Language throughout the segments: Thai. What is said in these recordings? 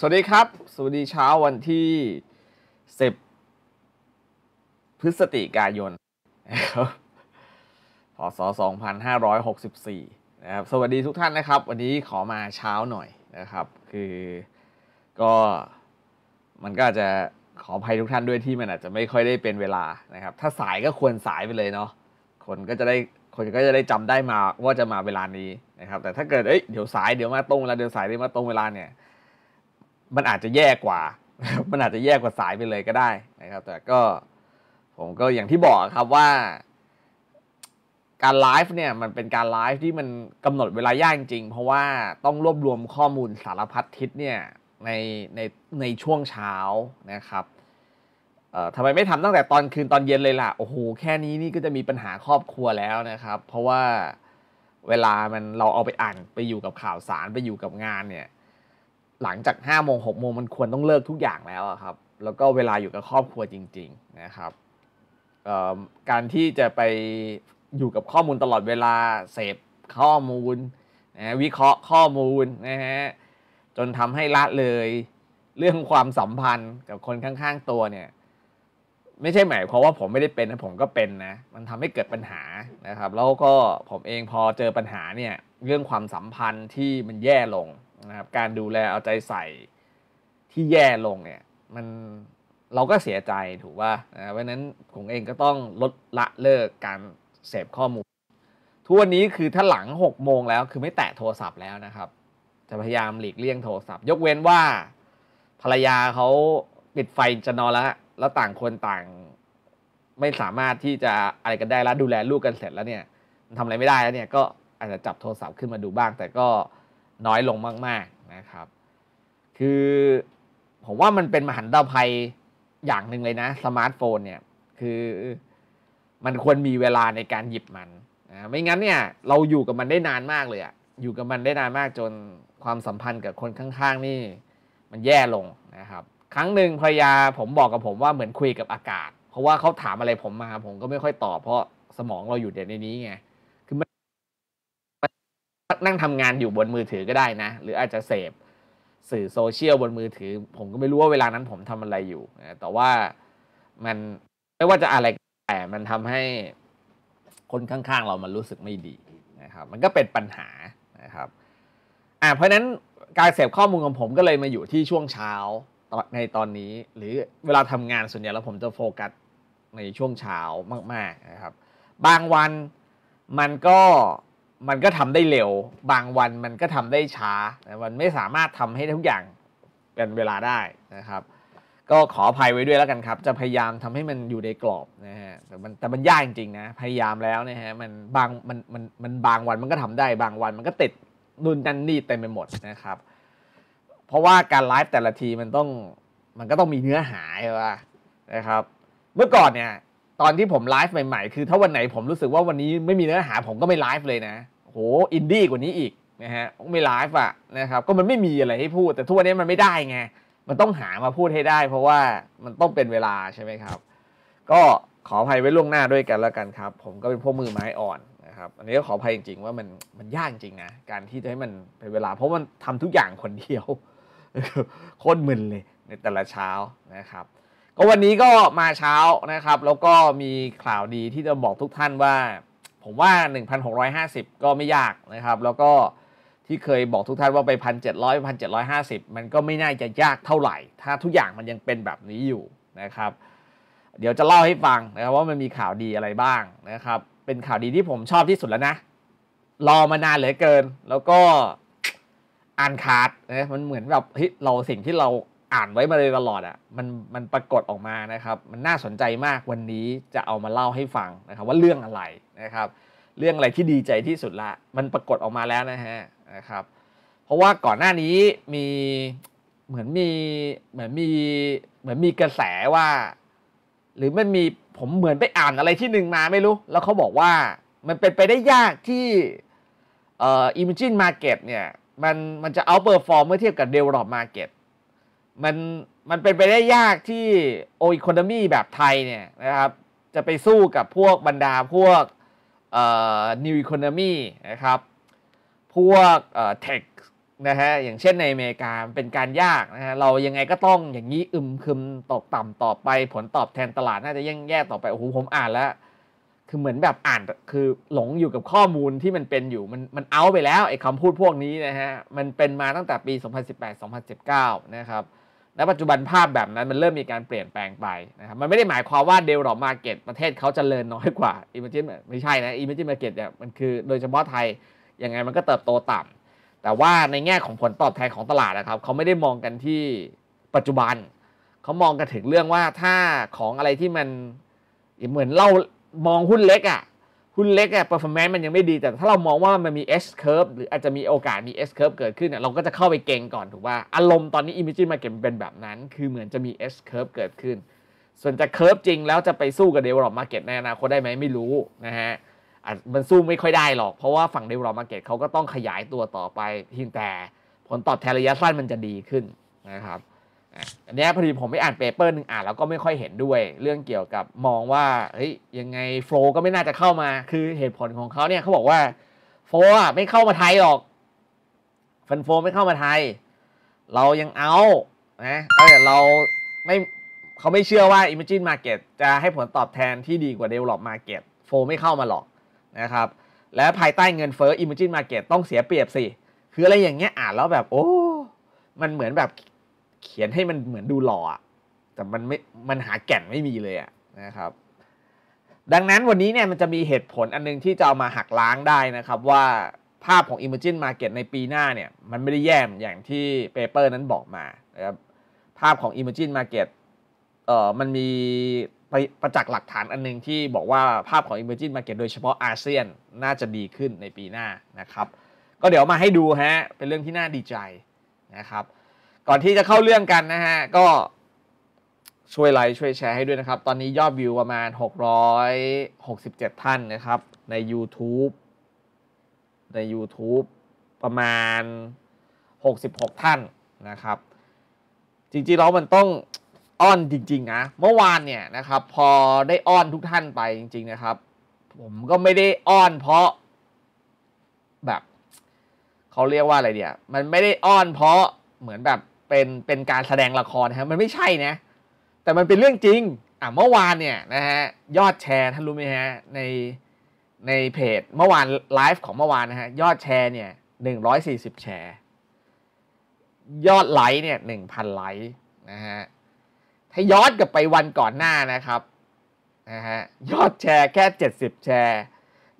สวัสดีครับ สวัสดีเช้าวันที่ 10 พฤศจิกายนน้ารหกพศ2564นะครับ สวัสดีทุกท่านนะครับ วันนี้ขอมาเช้าหน่อยนะครับ คือ ก็มันก็จจะขออภัยทุกท่านด้วยที่มันอาจจะไม่ค่อยได้เป็นเวลา นะครับ ถ้าสายก็ควรสายไปเลยเนาะ คนก็จะได้ คนก็จะได้จำได้มาว่าจะมาเวลานี้นะครับ แต่ถ้าเกิด เอ้ยเดี๋ยวสาย เดี๋ยวมาตรงเวลา เดี๋ยวสาย เดี๋ยวมาตรงเวลาเนี่ยมันอาจจะแย่กว่า มันอาจจะแย่กว่าสายไปเลยก็ได้นะครับ แต่ก็ผมก็อย่างที่บอกครับว่า การไลฟ์เนี่ยมันเป็นการไลฟ์ที่มันกำหนดเวลายากจริง เพราะว่าต้องรวบรวมข้อมูลสารพัดทิศเนี่ยในในในช่วงเช้านะครับ เอ่อทำไมไม่ทำตั้งแต่ตอนคืนตอนเย็นเลยล่ะ โอ้โห แค่นี้นี่ก็จะมีปัญหาครอบครัวแล้วนะครับ เพราะว่าเวลามันเราเอาไปอ่านไปอยู่กับข่าวสารไปอยู่กับงานเนี่ยหลังจาก5้าโมงหกโมงมันควรต้องเลิกทุกอย่างแล้วครับแล้วก็เวลาอยู่กับครอบครัวจริง ๆนะครับการที่จะไปอยู่กับข้อมูลตลอดเวลาเสพข้อมูลนะวิเคราะห์ข้อมูลนะฮะจนทำให้ละเลยเรื่องความสัมพันธ์กับคนข้างๆตัวเนี่ยไม่ใช่หมายความว่าผมไม่ได้เป็นนะผมก็เป็นนะมันทำให้เกิดปัญหานะครับ แล้วก็ผมเองพอเจอปัญหาเนี่ยเรื่องความสัมพันธ์ที่มันแย่ลงนะครับการดูแลเอาใจใส่ที่แย่ลงเนี่ยมันเราก็เสียใจถูกป่ะนะเพราะนั้นผมเองก็ต้องลดละเลิกการเสพข้อมูลทุกวันนี้คือถ้าหลัง6โมงแล้ว คือไม่แตะโทรศัพท์แล้วนะครับ จะพยายามหลีกเลี่ยงโทรศัพท์ ยกเว้นว่า ภรรยาเขาปิดไฟจะนอนแล้วแล้วต่างคนต่างไม่สามารถที่จะอะไรกันได้แล้ว ดูแลลูกกันเสร็จแล้วเนี่ยทำอะไรไม่ได้แล้วเนี่ยก็อาจจะจับโทรศัพท์ขึ้นมาดูบ้างแต่ก็น้อยลงมาก ๆนะครับ คือผมว่ามันเป็นมหันตภัยอย่างหนึ่งเลยนะสมาร์ทโฟนเนี่ยคือมันควรมีเวลาในการหยิบมันนะไม่งั้นเนี่ยเราอยู่กับมันได้นานมากเลยอะอยู่กับมันได้นานมากจนความสัมพันธ์กับคนข้าง ๆ นี่มันแย่ลงนะครับ ครั้งหนึ่งภรรยาผมบอกกับผมว่าเหมือนคุยกับอากาศ เพราะว่าเขาถามอะไรผมมาผมก็ไม่ค่อยตอบเพราะสมองเราอยู่เดดในนี้ไงนั่งทำงานอยู่บนมือถือก็ได้นะ หรืออาจจะเสพสื่อโซเชียลบนมือถือ ผมก็ไม่รู้ว่าเวลานั้นผมทำอะไรอยู่แต่ว่ามันไม่ว่าจะอะไรแต่มันทำให้คนข้างๆเรามันรู้สึกไม่ดีนะครับมันก็เป็นปัญหานะครับอ่าเพราะนั้นการเสพข้อมูลของผมก็เลยมาอยู่ที่ช่วงเช้าในตอนนี้หรือเวลาทำงานส่วนใหญ่แล้วผมจะโฟกัสในช่วงเช้ามากๆนะครับบางวันมันก็มันก็ทำได้เร็วบางวันมันก็ทำได้ช้ามันไม่สามารถทำให้ทุกอย่างเป็นเวลาได้นะครับ ก็ขออภัยไว้ด้วยแล้วกันครับ จะพยายามทำให้มันอยู่ในกรอบนะฮะแต่มันแต่มันยากจริงๆนะพยายามแล้วนะฮะมันบางมันมันมันบางวันมันก็ทำได้ บางวันมันก็ติดนู่นนั่นนี่เต็มไปหมดนะครับ เพราะว่าการไลฟ์แต่ละทีมันต้องมันก็ต้องมีเนื้อหาใช่ไหมนะครับ เมื่อก่อนเนี่ยตอนที่ผมไลฟ์ใหม่ๆ คือถ้าวันไหนผมรู้สึกว่าวันนี้ไม่มีเนื้อหาผมก็ไม่ไลฟ์เลยนะโหอินดี้กว่านี้อีกนะฮะไม่ไลฟ์อ่ะนะครับก็มันไม่มีอะไรให้พูด แต่ทุกวันนี้มันไม่ได้ไงมันต้องหามาพูดให้ได้ เพราะว่ามันต้องเป็นเวลาใช่ไหมครับ ก็ขออภัยไว้ล่วงหน้าด้วยกันแล้วกันครับ ผมก็เป็นพวกมือไม้อ่อนนะครับอันนี้ก็ขออภัยจริงๆ ว่ามันมันยากจริงนะการที่จะให้มันเป็นเวลา เพราะมันทำทุกอย่างคนเดียวโคตรมึนเลยในแต่ละเช้านะครับก็วันนี้ก็มาเช้านะครับ แล้วก็มีข่าวดีที่จะบอกทุกท่านว่า ผมว่า 1,650 ก็ไม่ยากนะครับแล้วก็ที่เคยบอกทุกท่านว่าไป 1,700 1,750 มันก็ไม่น่าจะยากเท่าไหร่ ถ้าทุกอย่างมันยังเป็นแบบนี้อยู่นะครับ เดี๋ยวจะเล่าให้ฟังนะครับว่ามันมีข่าวดีอะไรบ้างนะครับ เป็นข่าวดีที่ผมชอบที่สุดแล้วนะรอมานานเหลือเกิน แล้วก็ อ่านขาดนะมันเหมือนแบบเฮ้ยเราสิ่งที่เราอ่านไว้มาเลยตลอดอะ่ะมันมันปรากฏออกมานะครับมันน่าสนใจมากวันนี้จะเอามาเล่าให้ฟังนะครับว่าเรื่องอะไรนะครับ เรื่องอะไรที่ดีใจที่สุดละ มันปรากฏออกมาแล้วนะฮะนะครับเพราะว่าก่อนหน้านี้มีเหมือนมีเหมือนมี เหมือนมีกระแสว่า หรือมันมีผมเหมือนไปอ่านอะไรที่หนึ่งมาไม่รู้ แล้วเขาบอกว่ามันเป็นไปได้ยากที่เอ่ออิมเมจินมาเก็ตเนี่ยมันมันจะเอาเปอร์ฟอร์มเมื่อเทียบกับเดเวลลอปมาเก็ตมันมันเป็นไปได้ยากที่โออิคโนมีแบบไทยเนี่ยนะครับ จะไปสู้กับพวกบรรดาพวกเอ่อนิวอีโคโนมีนะครับ พวกเอ่อเทคนะฮะอย่างเช่นในอเมริกา เป็นการยากนะฮะเรายังไงก็ต้องอย่างนี้อึมครึมตกต่ำต่อไปผลตอบแทนตลาดน่าจะยังแย่ต่อไป โอ้โห ผมอ่านแล้ว คือเหมือนแบบอ่านคือหลงอยู่กับข้อมูลที่มันเป็นอยู่ มันมันเอาไปแล้วไอ้คำพูดพวกนี้นะฮะมันเป็นมาตั้งแต่ปี 2018-2019 นะครับและปัจจุบันภาพแบบนั้น มันเริ่มมีการเปลี่ยนแปลงไปนะครับมันไม่ได้หมายความว่าเดลหรอมาเก็ตประเทศเขาจเจริญน้อยกว่าอิมเมจินไม่ใช่นะอิมเมจินมาเก็ตเนี่ยมันคือโดยเฉพาะไทยยังไงมันก็เติบโตต่ำ แต่ว่าในแง่ของผลตอบแทนของตลาดนะครับเขาไม่ได้มองกันที่ปัจจุบัน เขามองกันถึงเรื่องว่าถ้าของอะไรที่มันเหมือนเรามองหุ้นเล็กอะ่ะุ้นเล็กอะ performance มันยังไม่ดีแต่ถ้าเรามองว่ามันมี S curve หรืออาจจะมีโอกาสมี S curve เกิดขึ้นเนี่ยเราก็จะเข้าไปเก่งก่อน ถูกว่าอารมณ์ตอนนี้ i m a g i n g market เป็นแบบนั้น คือเหมือนจะมี S curve เกิดขึ้น ส่วนจะ curve จริงแล้วจะไปสู้กับ develop market ในอนาคตได้ไหมไม่รู้นะฮะมันสู้ไม่ค่อยได้หรอก เพราะว่าฝั่ง develop market เขาก็ต้องขยายตัวต่อไปทีแต่ผลตอบแทนระยะสั้นมันจะดีขึ้นนะครับอันนี้พอดีผมไม่อ่านเปเปอร์หนึ่งอ่านแล้วก็ไม่ค่อยเห็นด้วย เรื่องเกี่ยวกับมองว่าเฮ้ยยังไงโฟล์ก็ไม่น่าจะเข้ามา คือเหตุผลของเขาเนี่ยเขาบอกว่าโฟล์ไม่เข้ามาไทยหรอกฟันโฟไม่เข้ามาไทย เรายังเอานะแต่เราไม่เขาไม่เชื่อว่า Imagine Market จะให้ผลตอบแทนที่ดีกว่า Develop Market โฟไม่เข้ามาหรอกนะครับ และภายใต้เงินเฟ้อ Imagine Market ต้องเสียเปรียบสิคืออะไรอย่างเงี้ยอ่านแล้วแบบโอ้ มันเหมือนแบบเขียนให้มันเหมือนดูหล่อ แต่มันไม่ มันหาแก่นไม่มีเลยนะครับ ดังนั้นวันนี้เนี่ยมันจะมีเหตุผลอันนึงที่จะเอามาหักล้างได้นะครับว่าภาพของ Emerging Market ในปีหน้าเนี่ยมันไม่ได้แย่มอย่างที่เปเปอร์นั้นบอกมานะครับภาพของ Emerging Market เอ่อ มันมีประจักษ์หลักฐานอันนึงที่บอกว่าภาพของ Emerging Market โดยเฉพาะอาเซียนน่าจะดีขึ้นในปีหน้านะครับ ก็เดี๋ยวมาให้ดูฮะ เป็นเรื่องที่น่าดีใจนะครับก่อนที่จะเข้าเรื่องกันนะฮะก็ช่วยไลค์ช่วยแชร์ให้ด้วยนะครับ ตอนนี้ยอดวิวประมาณ667ท่านนะครับใน YouTube ใน YouTube ประมาณ 66ท่านนะครับ จริงๆแล้วมันต้องอ้อนจริงๆนะเมื่อวานเนี่ยนะครับพอได้อ้อนทุกท่านไปจริงๆนะครับผมก็ไม่ได้อ้อนเพราะแบบเขาเรียกว่าอะไรเดียมันไม่ได้อ้อนเพราะเหมือนแบบเป็นเป็นการแสดงละครฮะมันไม่ใช่นะแต่มันเป็นเรื่องจริงอ่ะเมื่อวานเนี่ยนะฮะยอดแชร์ท่านรู้ไหมฮะในในเพจเมื่อวานไลฟ์ของเมื่อวานนะฮะยอดแชร์เนี่ยหนึ่งร้อยสี่สิบแชร์ยอดไลค์เนี่ยหนึ่งพันไลค์นะฮะถ้าย้อนกลับไปวันก่อนหน้านะครับนะฮะยอดแชร์แค่เจ็ดสิบแชร์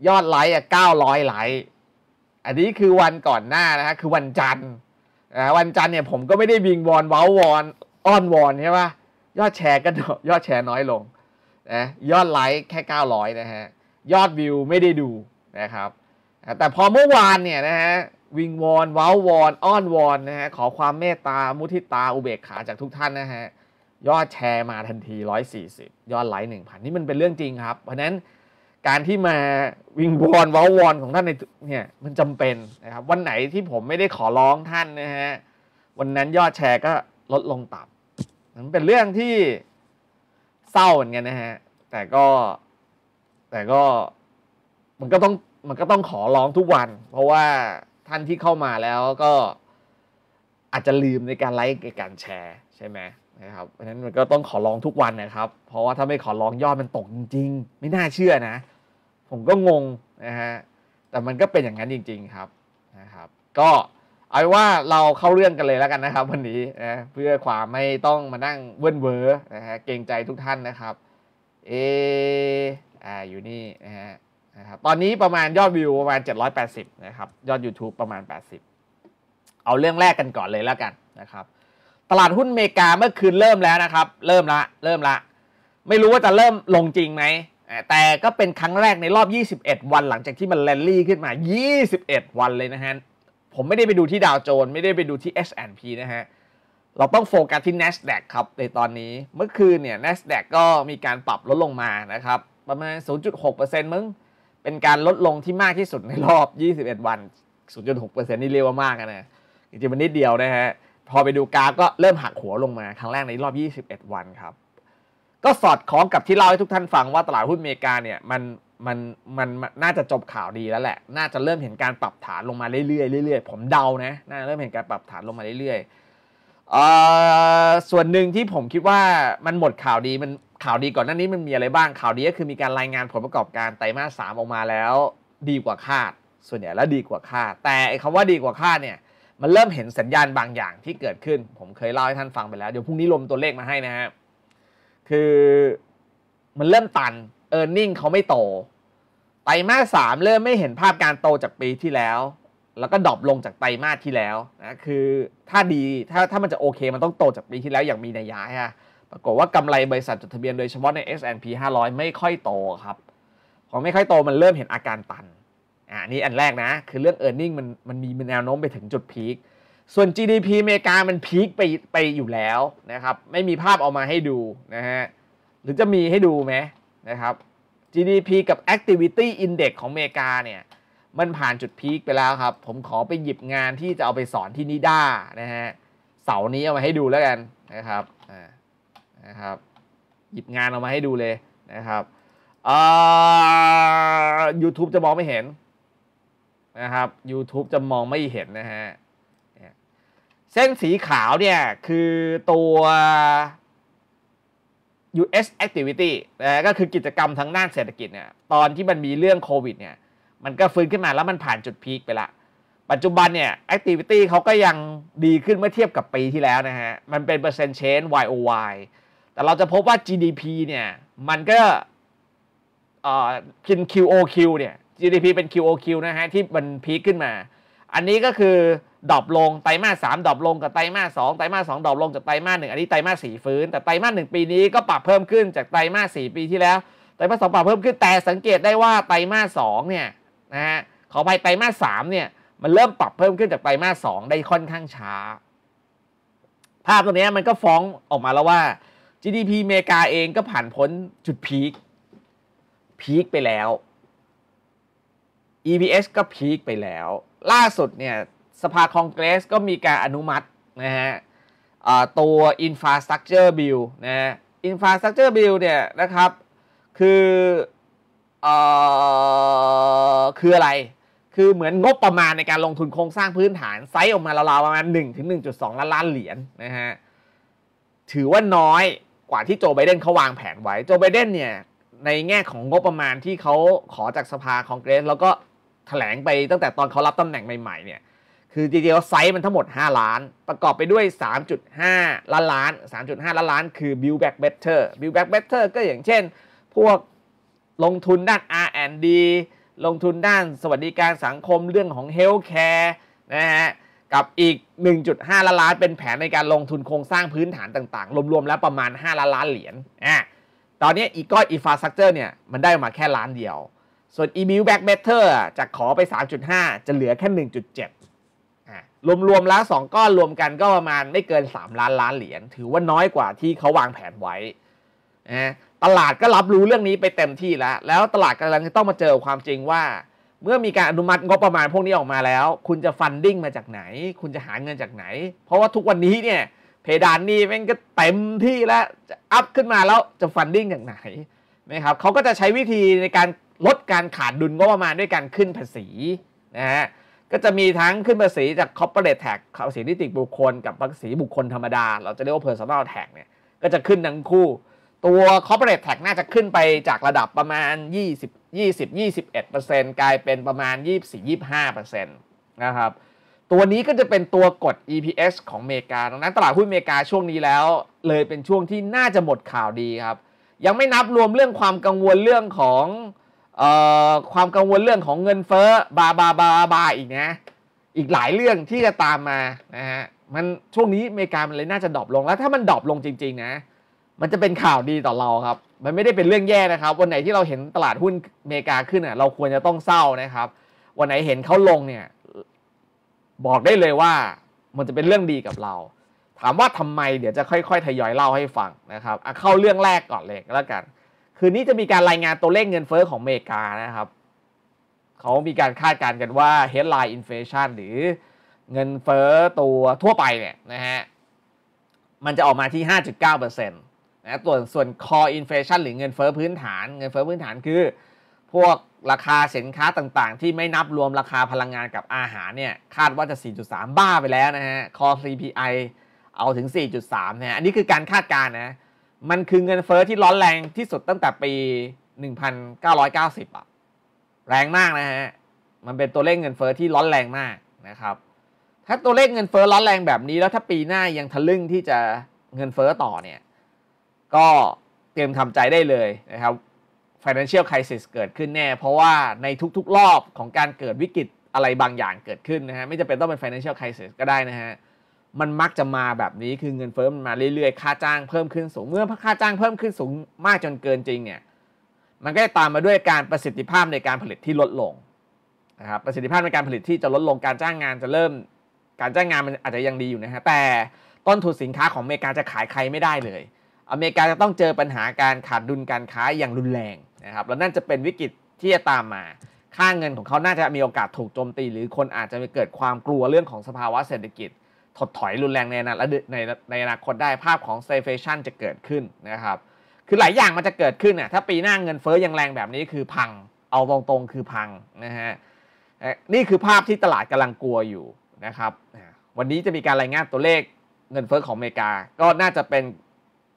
ยอดไลค์อ่ะเก้าร้อยไลค์อันนี้คือวันก่อนหน้านะฮะคือวันจันทร์วันจันทร์เนี่ยผมก็ไม่ได้วิงวอนเว้าวอนอ้อนวอนใช่ปะยอดแชร์ก็ยอดแชร์น้อยลงนะยอดไลค์แค่ 900นะฮะยอดวิวไม่ได้ดูนะครับแต่พอเมื่อวานเนี่ยนะฮะวิงวอนว้าวอนอ้อนวอนนะฮะขอความเมตตามุทิตา อุเบกขาจากทุกท่านนะฮะยอดแชร์มาทันที 140 ยอดไลค์1,000 นี่มันเป็นเรื่องจริงครับเพราะนั้นการที่มาวิงวอนวอาวอนของท่านในเนี่ยมันจำเป็นนะครับวันไหนที่ผมไม่ได้ขอร้องท่านนะฮะ วันนั้นยอดแชร์ก็ลดลงต่ำมันเป็นเรื่องที่เศร้าเหมือนกันนะฮะแต่ก็ แต่ก็มันก็ต้องมันก็ต้องขอร้องทุกวัน เพราะว่าท่านที่เข้ามาแล้วก็ อาจจะลืมในการไลค์ในการแชร์ ใช่ไหมนะครับเพราะฉะนั้นมันก็ต้องขอลองทุกวันนะครับ เพราะว่าถ้าไม่ขอลองยอดมันตกจริงๆ ไม่น่าเชื่อนะ ผมก็งงนะฮะ แต่มันก็เป็นอย่างนั้นจริง ๆ ครับ นะครับ ก็เอาว่าเราเข้าเรื่องกันเลยแล้วกันนะครับ วันนี้นะ เพื่อความไม่ต้องมานั่งเว้นเวอร์นะฮะ เกรงใจทุกท่านนะครับเออ่า อยู่นี่นะฮะ นะครับ ตอนนี้ประมาณยอดวิวประมาณ780นะครับ ยอด YouTube ประมาณ 80 เอาเรื่องแรกกันก่อนเลยแล้วกันนะครับตลาดหุ้นอเมริกาเมื่อคืนเริ่มแล้วนะครับเริ่มละเริ่มละ ไม่รู้ว่าจะเริ่มลงจริงไหมแต่ก็เป็นครั้งแรกในรอบ 21 วัน หลังจากที่มันแลนลี่ขึ้นมา 21 วันเลยนะฮะผมไม่ได้ไปดูที่ดาวโจนส์ไม่ได้ไปดูที่ S&P นะฮะเราต้องโฟกัสที่ NASDAQ ครับในตอนนี้เมื่อคืนเนี่ย NASDAQ ก็มีการปรับลดลงมานะครับประมาณ 0.6%มึง เป็นการลดลงที่มากที่สุดในรอบ 21 วัน 0.6%นี่เรียกว่ามากนะจริงๆมันนิดเดียวนะฮะพอไปดูกราฟก็เริ่มหักหัวลงมาครั้งแรกในรอบ 21 วันครับก็สอดคล้องกับที่เล่าให้ทุกท่านฟังว่าตลาดหุ้นอเมริกาเนี่ยมันมันมันน่าจะจบข่าวดีแล้วแหละน่าจะเริ่มเห็นการปรับฐานลงมาเรื่อยๆเรื่อย ๆ ผมเดานะน่าจะเริ่มเห็นการปรับฐานลงมาเรื่อยๆส่วนหนึ่งที่ผมคิดว่ามันหมดข่าวดีมันข่าวดีก่อนหน้านี้มันมีอะไรบ้างข่าวดีก็คือมีการรายงานผลประกอบการไตรมาสสามออกมาแล้วดีกว่าคาดส่วนใหญ่แล้วดีกว่าคาด แต่คำว่าดีกว่าคาดเนี่ยมันเริ่มเห็นสัญญาณบางอย่างที่เกิดขึ้น ผมเคยเล่าให้ท่านฟังไปแล้ว เดี๋ยวพรุ่งนี้ลมตัวเลขมาให้นะฮะคือมันเริ่มตันเออร์เน็งเขาไม่โต ไตรมาสสามเริ่มไม่เห็นภาพการโตจากปีที่แล้ว แล้วก็ดรอปลงจากไตรมาสที่แล้วนะ คือถ้าดีถ้าถ้ามันจะโอเค มันต้องโตจากปีที่แล้วอย่างมีนัยยะฮะปรากฏว่ากำไรบริษัทจดทะเบียนโดยเฉพาะใน S&P 500 ไม่ค่อยโตครับ พอไม่ค่อยโต มันเริ่มเห็นอาการตันอันนี้อันแรกนะ คือเรื่อง e a r n i n g มันมันมีแนวโน้มไปถึงจุดพีคส่วน GDP อเมริกามันพีคไปไปอยู่แล้วนะครับไม่มีภาพออกมาให้ดูนะฮะหรือจะมีให้ดูไหมนะครับ GDP กับ Activity Index ของอเมริกาเนี่ยมันผ่านจุดพีคไปแล้วครับ ผมขอไปหยิบงานที่จะเอาไปสอนที่นิด้านะฮะเสาร์นี้เอามาให้ดูแล้วกันนะครับนะครับหยิบงานออกมาให้ดูเลยนะครับอ่า YouTube จะมองไม่เห็นนะครับ YouTube จะมองไม่เห็นนะฮะเส้นสีขาวเนี่ย คือตัว US activity นะก็คือกิจกรรมทางด้านเศรษฐกิจเนี่ยตอนที่มันมีเรื่องโควิดเนี่ย มันก็ฟื้นขึ้นมาแล้วมันผ่านจุดพีคไปละปัจจุบันเนี่ย activity เขาก็ยังดีขึ้นเมื่อเทียบกับปีที่แล้วนะฮะ มันเป็นเปอร์เซ็นต์เชน YOY แต่เราจะพบว่า GDP เนี่ย มันก็กิน QOQ เนี่ย GDP เป็น QOQ นะฮะที่มันพีคขึ้นมา อันนี้ก็คือดรอปลง ไตรมาสสามดรอปลงกับไตรมาสสองไตรมาสสองดรอปลงจากไตรมาสหนึ่งอันนี้ไตรมาสสี่ฟื้น แต่ไตรมาสหนึ่งปีนี้ก็ปรับเพิ่มขึ้นจากไตรมาสสี่ปีที่แล้วไตรมาสสองปรับเพิ่มขึ้น แต่สังเกตได้ว่าไตรมาสสองเนี่ยนะฮะ ขอไปไตรมาสสามเนี่ยมันเริ่มปรับเพิ่มขึ้นจากไตรมาสสองได้ค่อนข้างช้า ภาพตัวนี้มันก็ฟ้องออกมาแล้วว่า GDP อเมริกาเองก็ผ่านพ้นจุดพีคพีคไปแล้ว EPS ก็พีคไปแล้ว ล่าสุดเนี่ยสภาคองเกรสก็มีการอนุมัตินะฮะตัว Infrastructure Bill นะ Infrastructure Bill เนี่ยนะครับคือเอ่อคืออะไรคือเหมือนงบประมาณในการลงทุนโครงสร้างพื้นฐาน ไซส์ออกมาราวๆประมาณ1-1.2ล้านล้านเหรียญนนะฮะถือว่าน้อยกว่าที่โจไบเดนเขาวางแผนไว้ โจไบเดนเนี่ย ในแง่ของงบประมาณที่เขาขอจากสภาคองเกรสแล้วก็แถลงไปตั้งแต่ตอนเขารับตำแหน่งใหม่ๆเนี่ย คือจริงๆไซส์มันทั้งหมด5ล้าน ประกอบไปด้วย 3.5 ล้านล้าน 3.5 ล้านล้าน คือ build back better build back better ก็อย่างเช่น พวกลงทุนด้าน R&D ลงทุนด้านสวัสดิการสังคมเรื่องของ healthcare นะฮะ กับอีก 1.5ล้านล้าน เป็นแผนในการลงทุนโครงสร้างพื้นฐานต่างๆ รวมๆแล้วประมาณ 5ล้านล้านเหรียญอ่ะตอนนี้อีกก้อนอีฟาสตักเจอร์เนี่ยมันได้มาแค่ล้านเดียวส่วน e-bill back better จะขอไป 3.5 จะเหลือแค่ 1.7รวมๆแล้ว 2ก้อน รวมกันก็ประมาณไม่เกิน 3 ล้านล้านเหรียญ ถือว่าน้อยกว่าที่เขาวางแผนไว้ ตลาดก็รับรู้เรื่องนี้ไปเต็มที่แล้ว แล้วตลาดกำลังจะต้องมาเจอความจริงว่า เมื่อมีการอนุมัติงบประมาณพวกนี้ออกมาแล้ว คุณจะฟันดิ้งมาจากไหน คุณจะหาเงินจากไหน เพราะว่าทุกวันนี้เนี่ยเพดานนี่มันก็เต็มที่แล้วอัพขึ้นมาแล้วจะฟันดิ้งอย่างไหนนะครับเขาก็จะใช้วิธีในการลดการขาดดุลงบประมาณด้วยการขึ้นภาษีนะฮะ ก็จะมีทั้งขึ้นภาษีจาก corporate tax ภาษีนิติบุคคลกับภาษีบุคคลธรรมดา เราจะเรียกว่า personal tax เนี่ย ก็จะขึ้นทั้งคู่ ตัว corporate tax น่าจะขึ้นไปจากระดับประมาณ 20 20 21กลายเป็นประมาณ 24 25นะครับ ตัวนี้ก็จะเป็นตัวกด EPS ของเมกา ดังนั้นตลาดหุ้นเมกาช่วงนี้แล้วเลยเป็นช่วงที่น่าจะหมดข่าวดีครับ ยังไม่นับรวมเรื่องความกังวลเรื่องของความกังวลเรื่องของเงินเฟ้อ บาบาบาบา อีกนะอีกหลายเรื่องที่จะตามมานะฮะมันช่วงนี้อเมริกามันเลยน่าจะดรอปลงแล้ว ถ้ามันดรอปลงจริง ๆนะ มันจะเป็นข่าวดีต่อเราครับ มันไม่ได้เป็นเรื่องแย่นะครับ วันไหนที่เราเห็นตลาดหุ้นอเมริกาขึ้นอ่ะเราควรจะต้องเศร้านะครับ วันไหนเห็นเขาลงเนี่ย บอกได้เลยว่า มันจะเป็นเรื่องดีกับเรา ถามว่าทำไมเดี๋ยวจะค่อยๆทยอยเล่าให้ฟังนะครับเข้าเรื่องแรกก่อนเลยแล้วกันคืนนี้จะมีการรายงานตัวเลขเงินเฟอ้อของอเมริกานะครับ เขามีการคาดการณ์กันว่า headline inflation หรือเงินเฟอ้อตัวทั่วไปเนี่ยนะฮะ มันจะออกมาที่ 5.9%นะ ส่วนส่วน core inflation หรือเงินเฟอ้อพื้นฐาน เงินเฟอ้อพื้นฐานคือ พวกราคาสินค้าต่างๆ ที่ไม่นับรวมราคาพลังงานกับอาหารเนี่ย คาดว่าจะ 4.3 บ้าไปแล้วนะฮะ core CPI เอาถึง 4.3 นะอันนี้คือการคาดการณ์นะมันคือเงินเฟอ้อที่ร้อนแรงที่สุดตั้งแต่ปี 1990อะแรงมากนะฮะ มันเป็นตัวเลขเงินเฟอ้อที่ร้อนแรงมากนะครับ ถ้าตัวเลขเงินเฟอ้อร้อนแรงแบบนี้แล้วถ้าปีหน้ายังทะลึ่งที่จะเงินเฟอ้อต่อเนี่ย ก็เตรียมทำใจได้เลย นะครับ financial crisis เกิดขึ้นแน่ เพราะว่าในทุกๆรอบของการเกิดวิกฤตอะไรบางอย่างเกิดขึ้นนะฮะไม่จำเป็นต้องเป็น financial crisis ก็ได้นะฮะมันมักจะมาแบบนี้คือเงินเฟ้อมันมาเรื่อย ๆ ค่าจ้างเพิ่มขึ้นสูง เมื่อค่าจ้างเพิ่มขึ้นสูงมากจนเกินจริงเนี่ยมันก็จะตามมาด้วยการประสิทธิภาพในการผลิตที่ลดลงนะครับประสิทธิภาพในการผลิตที่จะลดลง การจ้างงานจะเริ่มการจ้างงานมันอาจจะยังดีอยู่นะฮะแต่ต้นทุนสินค้าของอเมริกาจะขายใครไม่ได้เลย อเมริกาจะต้องเจอปัญหาการขาดดุลการค้าอย่างรุนแรงนะครับแล้วนั่นจะเป็นวิกฤตที่จะตามมาค่าเงินของเขาน่าจะมีโอกาสถูกโจมตี หรือคนอาจจะเกิดความกลัวเรื่องของสภาวะเศรษฐกิจถดถอยรุนแรงในอนะในในอนาคตได้ภาพของเซฟเฟชันจะเกิดขึ้นนะครับคือหลายอย่างมันจะเกิดขึ้นน่ยถ้าปีหน้าเงินเฟ้อยังแรงแบบนี้คือพังเอาตรงๆคือพังนะฮะนี่คือภาพที่ตลาดกำลังกลัวอยู่นะครับวันนี้จะมีการรายงานตัวเลขเงินเฟ้อของอเมริกาก็น่าจะเป็น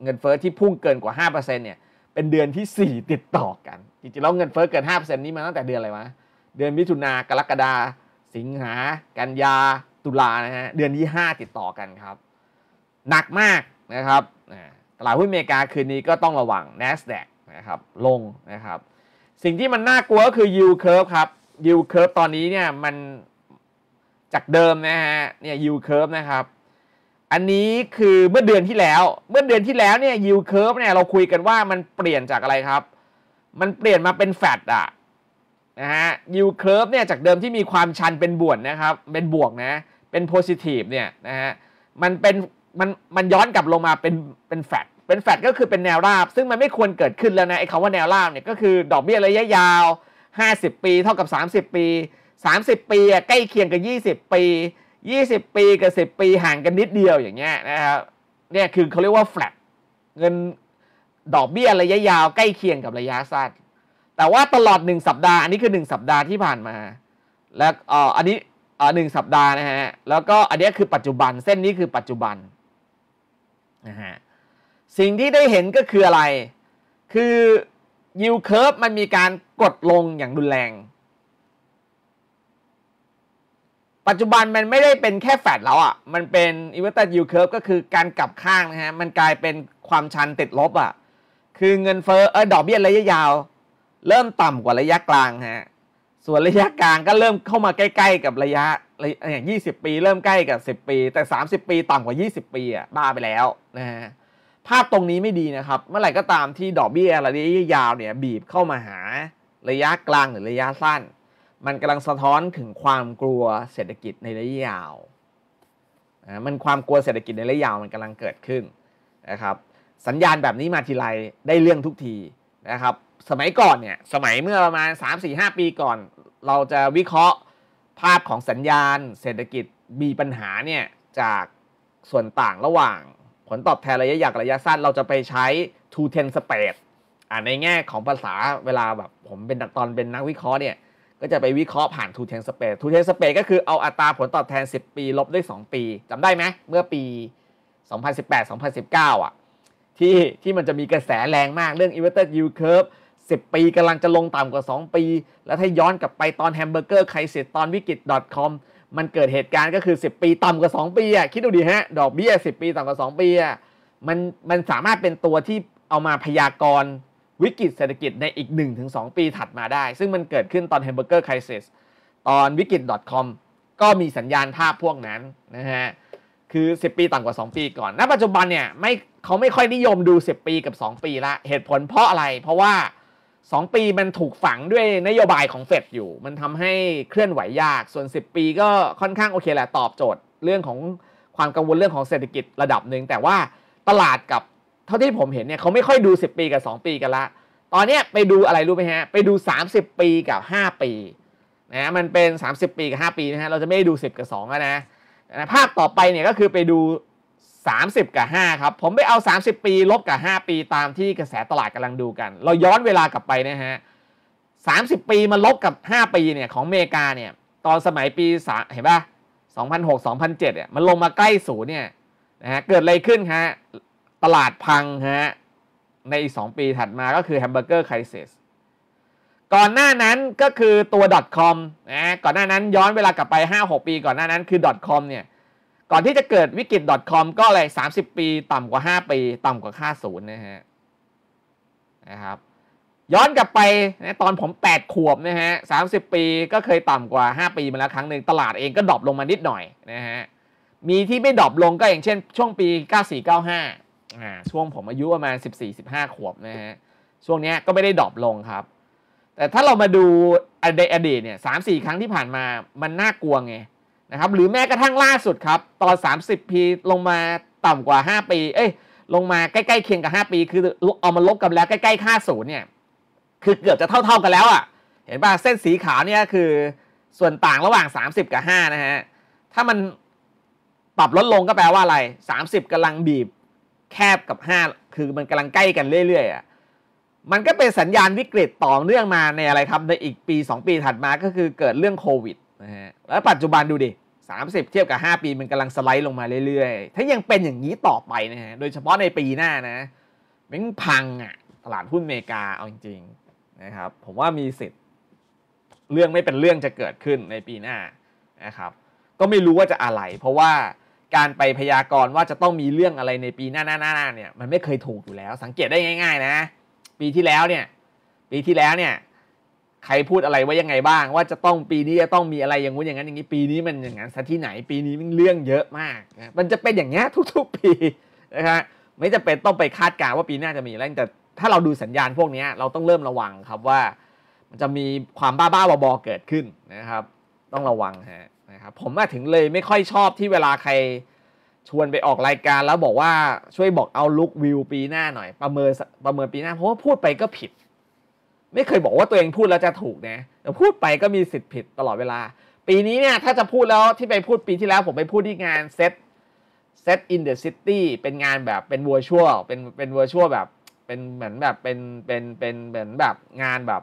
เงินเฟ้อที่พุ่งเกินกว่า5%เนี่ยเป็นเดือนที่ 4 ติดต่อกัน จริงๆแล้วเงินเฟ้อเกิน5%นี้มาตั้งแต่เดือนอะไรวะเดือนมิถุนากรกฎาสิงหากันยาตุลานะฮะ เดือนที่ 5 ติดต่อกันครับ หนักมากนะครับตลาดหุ้นอเมริกาคืนนี้ก็ต้องระวัง N a s d a q นะครับ ลงนะครับ สิ่งที่มันน่ากลัวก็คือ yield curve ครับ yield curve ตอนนี้เนี่ยมันจากเดิมนะฮะ เนี่ย yield curve นะครับ อันนี้คือเมื่อเดือนที่แล้ว เมื่อเดือนที่แล้วเนี่ย yield curve เนี่ยเราคุยกันว่ามันเปลี่ยนจากอะไรครับ มันเปลี่ยนมาเป็นแฟดอะนะฮะยูเคิร์ฟเนี่ยจากเดิมที่มีความชันเป็นบวกนะครับ เป็นบวกนะเป็นโพซิทีฟเนี่ยนะฮะมันเป็นมันมันย้อนกลับลงมาเป็นเป็นแฟดเป็นแฟดก็คือเป็นแนวราบ ซึ่งมันไม่ควรเกิดขึ้นแล้วนะ ไอ้คำว่าแนวราบเนี่ยก็คือดอกเบี้ยระยะยาว 50 ปีเท่ากับ 30 ปี 30 ปีใกล้เคียงกับ 20 ปี 20 ปีกับ 10 ปีห่างกันนิดเดียวอย่างเงี้ยนะครับเนี่ยคือเขาเรียกว่าแฟลตเงินดอกเบี้ยระยะยาวใกล้เคียงกับระยะสั้นแต่ว่าตลอดหนึ่งสัปดาห์อันนี้คือหนึ่งสัปดาห์ที่ผ่านมาและอ่ออันนี้อ่อหนึ่งสัปดาห์นะฮะแล้วก็อันนี้คือปัจจุบันเส้นนี้คือปัจจุบันนะฮะสิ่งที่ได้เห็นก็คืออะไรคือยิวเคิร์ฟมันมีการกดลงอย่างรุนแรง ปัจจุบันมันไม่ได้เป็นแค่แฟดแล้วอะ่ะมันเป็นอีเวนต์ยิวเคิร์ฟก็คือการกลับข้างนะฮะมันกลายเป็นความชันติดลบอะ่ะคือเงินเฟ้อเออดอกเบี้ยระยะยาวเริ่มต่ำกว่าระยะกลางฮะ ส่วนระยะกลางก็เริ่มเข้ามาใกล้ ๆ กับระยะ อย่างยี่สิบปีเริ่มใกล้กับสิบปี แต่สามสิบปีต่ำกว่ายี่สิบปีอ่ะ บ้าไปแล้วนะฮะภาพตรงนี้ไม่ดีนะครับ เมื่อไหร่ก็ตามที่ดอกเบี้ยระยะยาวเนี่ยบีบเข้ามาหาระยะกลางหรือระยะสั้น มันกำลังสะท้อนถึงความกลัวเศรษฐกิจในระยะยาวนะมันความกลัวเศรษฐกิจในระยะยาว มันกำลังเกิดขึ้นนะครับ สัญญาณแบบนี้มาทีไรได้เรื่องทุกทีนะครับสมัยก่อนเนี่ย สมัยเมื่อประมาณ 3-4-5 ปีก่อน เราจะวิเคราะห์ภาพของสัญญาณ เศรษฐกิจมีปัญหาเนี่ย จากส่วนต่างระหว่างผลตอบแทนระยะยาวกระยะสั้น เราจะไปใช้ two ten spread อ่าในแง่ของภาษาเวลาแบบผมเป็นตอนเป็นนักวิเคราะห์เนี่ย ก็จะไปวิเคราะห์ผ่าน two ten spread two ten spread ก็คือเอาอัตราผลตอบแทน 10 ปี ลบด้วย 2 ปี จำได้ไหมเมื่อปี 2018 2019อ่ะ ที่ที่มันจะมีกระแสแรงมากเรื่อง inverted yield curve 10 ปีกำลังจะลงต่ำกว่า 2 ปี แล้วถ้าย้อนกลับไปตอนแฮมเบอร์เกอร์ไครเสิสตอนวิกฤต .com มันเกิดเหตุการณ์ก็คือ 10 ปีต่ำกว่า 2 ปีอ่ะคิดดูดีฮะ ดอกเบี้ย 10 ปีต่ำกว่า 2 ปีอ่ะมันมันสามารถเป็นตัวที่เอามาพยากรณ์วิกฤตเศรษฐกิจในอีก 1-2 ปีถัดมาได้ ซึ่งมันเกิดขึ้นตอนแฮมเบอร์เกอร์ไคริสตอนวิกฤต .com ก็มีสัญญาณภาพพวกนั้นนะฮะคือ 10 ปีต่ำกว่า2ปีก่อน ณปัจจุบันเนี่ยไม่เขาไม่ค่อยนิยมดู 10 ปีกับ 2 ปีละเหตุผลเพราะอะไรเพราะว่าสองปีมันถูกฝังด้วยนโยบายของเฟดอยู่ มันทำให้เคลื่อนไหวยากส่วน 10 ปีก็ค่อนข้างโอเคแหละตอบโจทย์เรื่องของความกังวลเรื่องของเศรษฐกิจระดับหนึ่ง แต่ว่าตลาดกับเท่าที่ผมเห็นเนี่ย เขาไม่ค่อยดู 10 ปีกับ 2 ปีกันละ ตอนนี้ไปดูอะไรรู้ไหมฮะ ไปดู 30 ปีกับ 5 ปีนะมันเป็น 30 ปีกับ 5 ปีนะฮะเราจะไม่ได้ดู10กับ2แล้วนะนะภาพต่อไปเนี่ยก็คือไปดู30 กับ 5 ครับ ผมไปเอา 30 ปี ลบกับ 5 ปีตามที่กระแสตลาดกำลังดูกัน เราย้อนเวลากลับไปนะฮะ 30 ปี มาลบกับ 5 ปี เนี่ย ของอเมริกาเนี่ย ตอนสมัยปีเห็นป่ะ2006 2007เนี่ย มันลงมาใกล้ศูนย์เนี่ยนะฮะเกิดอะไรขึ้นฮะ ตลาดพังฮะ ในอีก2ปีถัดมาก็คือแฮมเบอร์เกอร์คริสิสก่อนหน้านั้นก็คือตัว .com นะก่อนหน้านั้นย้อนเวลากลับไป5-6 ปีก่อนหน้านั้นคือ .com เนี่ยก่อนที่จะเกิดวิกฤต .com ก็เลย30 ปีต่ำกว่า 5 ปีต่ำกว่าค่าศูนย์นะฮะ นะครับ ย้อนกลับไปนะตอนผม 8 ขวบนะฮะ30 ปีก็เคยต่ำกว่า 5 ปีมาแล้วครั้งหนึ่งตลาดเองก็ดรอปลงมานิดหน่อยนะฮะมีที่ไม่ดรอปลงก็อย่างเช่นช่วงปี 94 95อ่าช่วงผมอายุประมาณ14-15 ขวบนะฮะช่วงนี้ก็ไม่ได้ดรอปลงครับ แต่ถ้าเรามาดูอดีตเนี่ยสามสี่ครั้งที่ผ่านมามันน่ากลัวไงนะครับหรือแม้กระทั่งล่าสุดครับตอน 30 ปีลงมาต่ำกว่า 5 ปี เอ้ยลงมาใกล้ๆเคียงกับ 5 ปี คือเอามาลบกันแล้วใกล้ๆ ค่าศูนย์เนี่ยคือเกือบจะเท่าๆ กันแล้วอะ่ะเห็นป่ะ เส้นสีขาวเนี่ย คือส่วนต่างระหว่าง 30 กับ 5 นะฮะ ถ้ามันปรับลดลงก็แปลว่าอะไร 30 กำลังบีบแคบกับ 5 คือมันกำลังใกล้กันเรื่อยๆอะ่ะมันก็เป็นสัญญาณวิกฤตต่อเนื่องมาในอะไรครับ ในอีกปี2ปีถัดมาก็คือเกิดเรื่องโควิดนะฮะแล้วปัจจุบันดูดิ30 เทียบกับ 5 ปีมันกำลังสไลด์ลงมาเรื่อย ๆ ถ้ายังเป็นอย่างนี้ต่อไปนะฮะ โดยเฉพาะในปีหน้านะมันพังอะ่ะตลาดหุ้นอเมริกาเอาจริง ๆนะครับ ผมว่ามีสิทธิ์เรื่องไม่เป็นเรื่องจะเกิดขึ้นในปีหน้านะครับ ก็ไม่รู้ว่าจะอะไร เพราะว่าการไปพยากรณ์ว่าจะต้องมีเรื่องอะไรในปีหน้าๆๆเนี่ย มันไม่เคยถูกอยู่แล้ว สังเกตได้ง่ายๆนะ ปีที่แล้วเนี่ย ปีที่แล้วเนี่ยใครพูดอะไรว่ายังไงบ้างว่าจะต้องปีนี้จะต้องมีอะไรอย่างงู้นอย่างนั้นอย่างนี้ปีนี้มันอย่างนั้นซะที่ไหนปีนี้มันเรื่องเยอะมาก มันจะเป็นอย่างเงี้ยทุกๆ ปีนะครับไม่จะเป็นต้องไปคาดการณ์ว่าปีหน้าจะมีอะไรแต่ถ้าเราดูสัญญาณพวกนี้เราต้องเริ่มระวังครับว่ามันจะมีความบ้าบ้าบอเกิดขึ้นนะครับ ต้องระวังฮะนะครับผมถึงเลยไม่ค่อยชอบที่เวลาใครชวนไปออกรายการแล้วบอกว่าช่วยบอกเอาลุกวิวปีหน้าหน่อย ประเมินประเมินปีหน้าเพราะว่าพูดไปก็ผิดไม่เคยบอกว่าตัวเองพูดแล้วจะถูกนะพูดไปก็มีสิทธิ์ผิดตลอดเวลา ปีนี้เนี่ยถ้าจะพูดแล้วที่ไปพูดปีที่แล้วผมไปพูดที่งานเซตเซตอินเดอะซิตี้เป็นงานแบบเป็นวัวชั่วเป็นเป็นวัวชั่วแบบ เป็นเหมือนแบบเป็นเป็นเป็นเหมือนแบบงานแบบ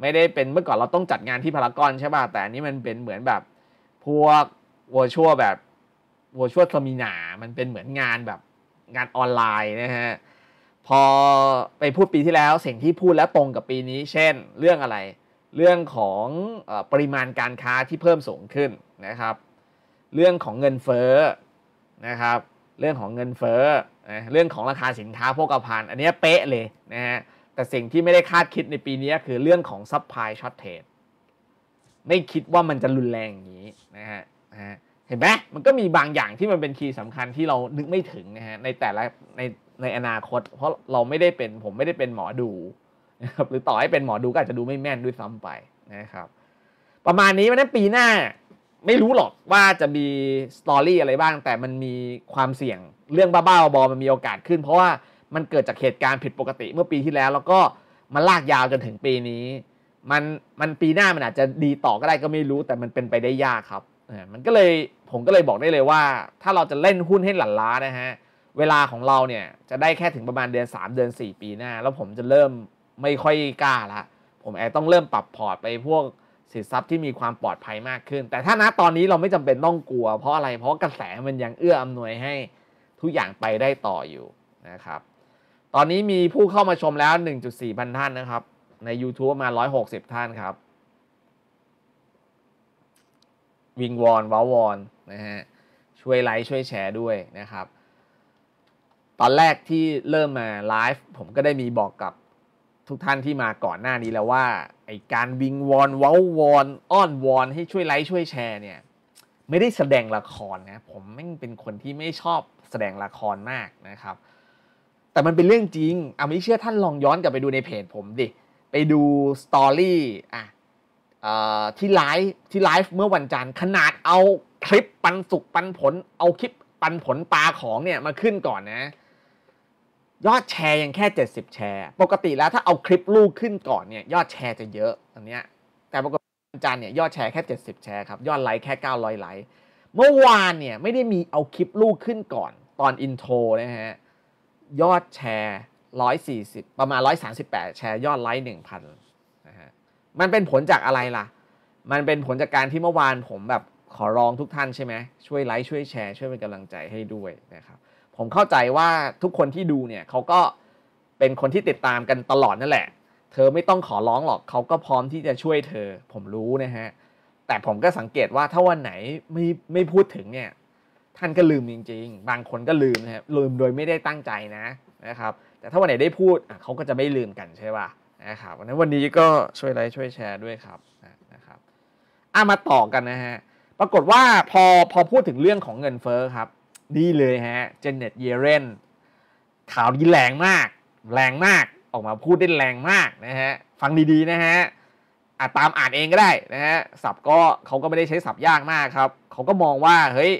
ไม่ได้เป็นเมื่อก่อนเราต้องจัดงานที่พารากอนใช่ป่ะแต่อันนี้มันเป็นเหมือนแบบ พวกวัวชั่วแบบวัวชั่วสมินามันเป็นเหมือนงานแบบงานออนไลน์นะฮะพอไปพูดปีที่แล้วสิ่งที่พูดแล้วตรงกับปีนี้ เช่นเรื่องอะไร เรื่องของปริมาณการค้าที่เพิ่มสูงขึ้นนะครับเรื่องของเงินเฟ้อนะครับเรื่องของเงินเฟ้อเรื่องของราคาสินค้าโภคภัณฑ์อันนี้เป๊ะเลยนะฮะแต่สิ่งที่ไม่ได้คาดคิดในปีนี้คือเรื่องของซัพพลายช็อตเทรดไม่คิดว่ามันจะรุนแรงอย่างนี้นะฮะเห็นไหมมันก็มีบางอย่างที่มันเป็นคีย์สำคัญที่เรานึกไม่ถึงนะฮะในแต่ละในในอนาคตเพราะเราไม่ได้เป็นผมไม่ได้เป็นหมอดูนะครับหรือต่อให้เป็นหมอดูก็อาจจะดูไม่แม่นด้วยซ้ำไปนะครับประมาณนี้วันนั้นปีหน้าไม่รู้หรอกว่าจะมีสตอรี่อะไรบ้างแต่มันมีความเสี่ยงเรื่องบ้าๆบอๆมันมีโอกาสขึ้น เพราะว่ามันเกิดจากเหตุการณ์ผิดปกติเมื่อปีที่แล้วแล้วก็มันลากยาวจนถึงปีนี้มันมันปีหน้ามันอาจจะดีต่อก็ได้ก็ไม่รู้ แต่มันเป็นไปได้ยากครับมันก็เลยผมก็เลยบอกได้เลยว่า ถ้าเราจะเล่นหุ้นให้หลั่นล้านะฮะเวลาของเราเนี่ย จะได้แค่ถึงประมาณเดือน 3 เดือน4 ปีหน้า แล้วผมจะเริ่มไม่ค่อยกล้าละผมแอบต้องเริ่มปรับพอร์ตไปพวกสินทรัพย์ที่มีความปลอดภัยมากขึ้น แต่ถ้านะตอนนี้เราไม่จำเป็นต้องกลัวเพราะอะไรเพราะกระแสมันยังเอื้ออำนวยให้ทุกอย่างไปได้ต่ออยู่นะครับ ตอนนี้มีผู้เข้ามาชมแล้ว 1.4พันท่านนะครับใน YouTube มา 160 ท่านครับ วิงวอนว้าวอนนะฮะช่วยไลค์ช่วยแชร์ด้วยนะครับตอนแรกที่เริ่มมาไลฟ์ผมก็ได้มีบอกกับทุกท่านที่มาก่อนหน้านี้แล้วว่า ไอการวิงวอนเว้าวอน อ้อนวอน ให้ช่วยไลค์ช่วยแชร์เนี่ย ไม่ได้แสดงละครนะผมไม่เป็นคนที่ไม่ชอบแสดงละครมากนะครับ แต่มันเป็นเรื่องจริง เอาไม่เชื่อท่านลองย้อนกลับไปดูในเพจผมดิ ไปดูสตอรี่อ่ะที่ไลฟ์ที่ไลฟ์เมื่อวันจันทร์ขนาดเอาคลิปปันสุกปันผลเอาคลิปปันผลปลาของเนี่ยมาขึ้นก่อนนะยอดแชร์ยังแค่ 70 แชร์ ปกติแล้วถ้าเอาคลิปลูกขึ้นก่อนเนี่ยยอดแชร์จะเยอะอันเนี้ยแต่ปรากฏอาจารย์เนี่ยยอดแชร์แค่ 70 แชร์ครับยอดไลค์แค่ 900 ไลค์ เมื่อวานเนี่ยไม่ได้มีเอาคลิปลูกขึ้นก่อน ตอนอินโทรนะฮะยอดแชร์ 140 ประมาณ 138 แชร์ ยอดไลค์ 1,000 นะฮะมันเป็นผลจากอะไรล่ะ มันเป็นผลจากการที่เมื่อวานผมแบบขอร้องทุกท่านใช่ไหมช่วยไลค์ช่วยแชร์ช่วยเป็นกำลังใจให้ด้วยนะครับผมเข้าใจว่าทุกคนที่ดูเนี่ยเขาก็เป็นคนที่ติดตามกันตลอดนั่นแหละ เธอไม่ต้องขอร้องหรอกเขาก็พร้อมที่จะช่วยเธอ ผมรู้นะฮะแต่ผมก็สังเกตว่าถ้าวันไหนไม่ไม่พูดถึงเนี่ยท่านก็ลืมจริง ๆ บางคนก็ลืมนะครลืมโดยไม่ได้ตั้งใจนะนะครับแต่ถ้าวันไหนได้พูดเขาก็จะไม่ลืมกันใช่ป่ะนะครับวันนั้นวันนี้ก็ช่วยไลค์ช่วยแชร์ด้วยครับนะครับอ่ะมาต่อกันนะฮะปรากฏว่าพอพอพูดถึงเรื่องของเงินเฟ้อครับนี่เลยฮะเจเน็ตเยเรนข่าวนี้แรงมาก แรงมากออกมาพูดได้แรงมากนะฮะฟังดีๆนะฮะอานตามอ่านเองก็ได้นะฮะสับก็เขาก็ไม่ได้ใช้สับยากมากครับเขาก็มองว่าเฮ้ย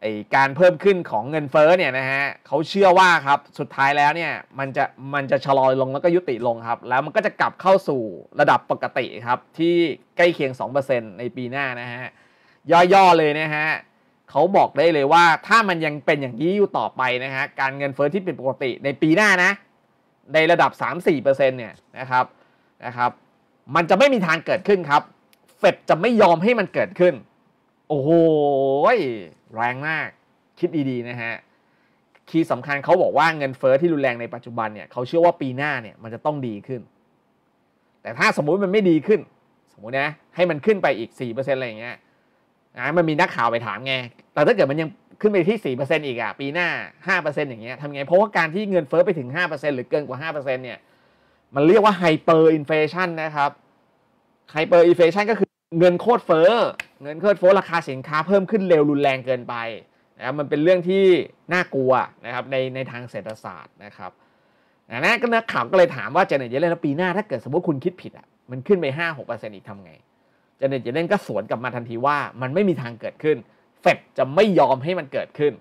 ไอการเพิ่มขึ้นของเงินเฟ้อเนี่ยนะฮะเขาเชื่อว่าครับสุดท้ายแล้วเนี่ยมันจะมันจะชะลอลงแล้วก็ยุติลงครับ แล้วมันก็จะกลับเข้าสู่ระดับปกติครับ ที่ใกล้เคียง2%ในปีหน้านะฮะย่อๆเลยนะฮะเขาบอกได้เลยว่าถ้ามันยังเป็นอย่างนี้ อยู่ต่อไปนะฮะการเงินเฟ้อที่เป็นปกติในปีหน้านะ ในระดับ 3-4%เนี่ยนะครับนะครับมันจะไม่มีทางเกิดขึ้นครับ เฟดจะไม่ยอมให้มันเกิดขึ้น โอ้โหแรงมาก คิดดีๆนะฮะคีย์สำคัญเขาบอกว่าเงินเฟอ้อที่รุนแรงในปัจจุบันเนี่ยเขาเชื่อว่าปีหน้าเนี่ยมันจะต้องดีขึ้น แต่ถ้าสมมุติมันไม่ดีขึ้น สมมุตินะให้มันขึ้นไปอีก4%อะไรอย่างเงี้ยนะมันมีนักข่าวไปถามไง แต่ถ้าเกิดมันยังขึ้นไปที่ 4%อีกอ่ะปีหน้า 5%อย่างเงี้ยทำไง เพราะว่าการที่เงินเฟ้อไปถึง 5%หรือเกินกว่า5%เนี่ย มันเรียกว่าไฮเปอร์อินเฟชันนะครับ ไฮเปอร์อินเฟชันก็คือเงินโคตรเฟ้อ เงินโคตรเฟ้อราคาสินค้าเพิ่มขึ้นเร็วรุนแรงเกินไปนะครับมันเป็นเรื่องที่น่ากลัวนะครับในในทางเศรษฐศาสตร์นะครับนะก็นักข่าวก็เลยถามว่าจะไหนจะเล่นแล้วปีหน้า ถ้าเกิดสมมติคุณคิดผิดอ่ะมันขึ้นไป5-6%อีกทำไงจเนตเจเลนก็สวนกลับมาทันทีว่ามันไม่มีทางเกิดขึ้นเฟดจะไม่ยอมให้มันเกิดขึ้น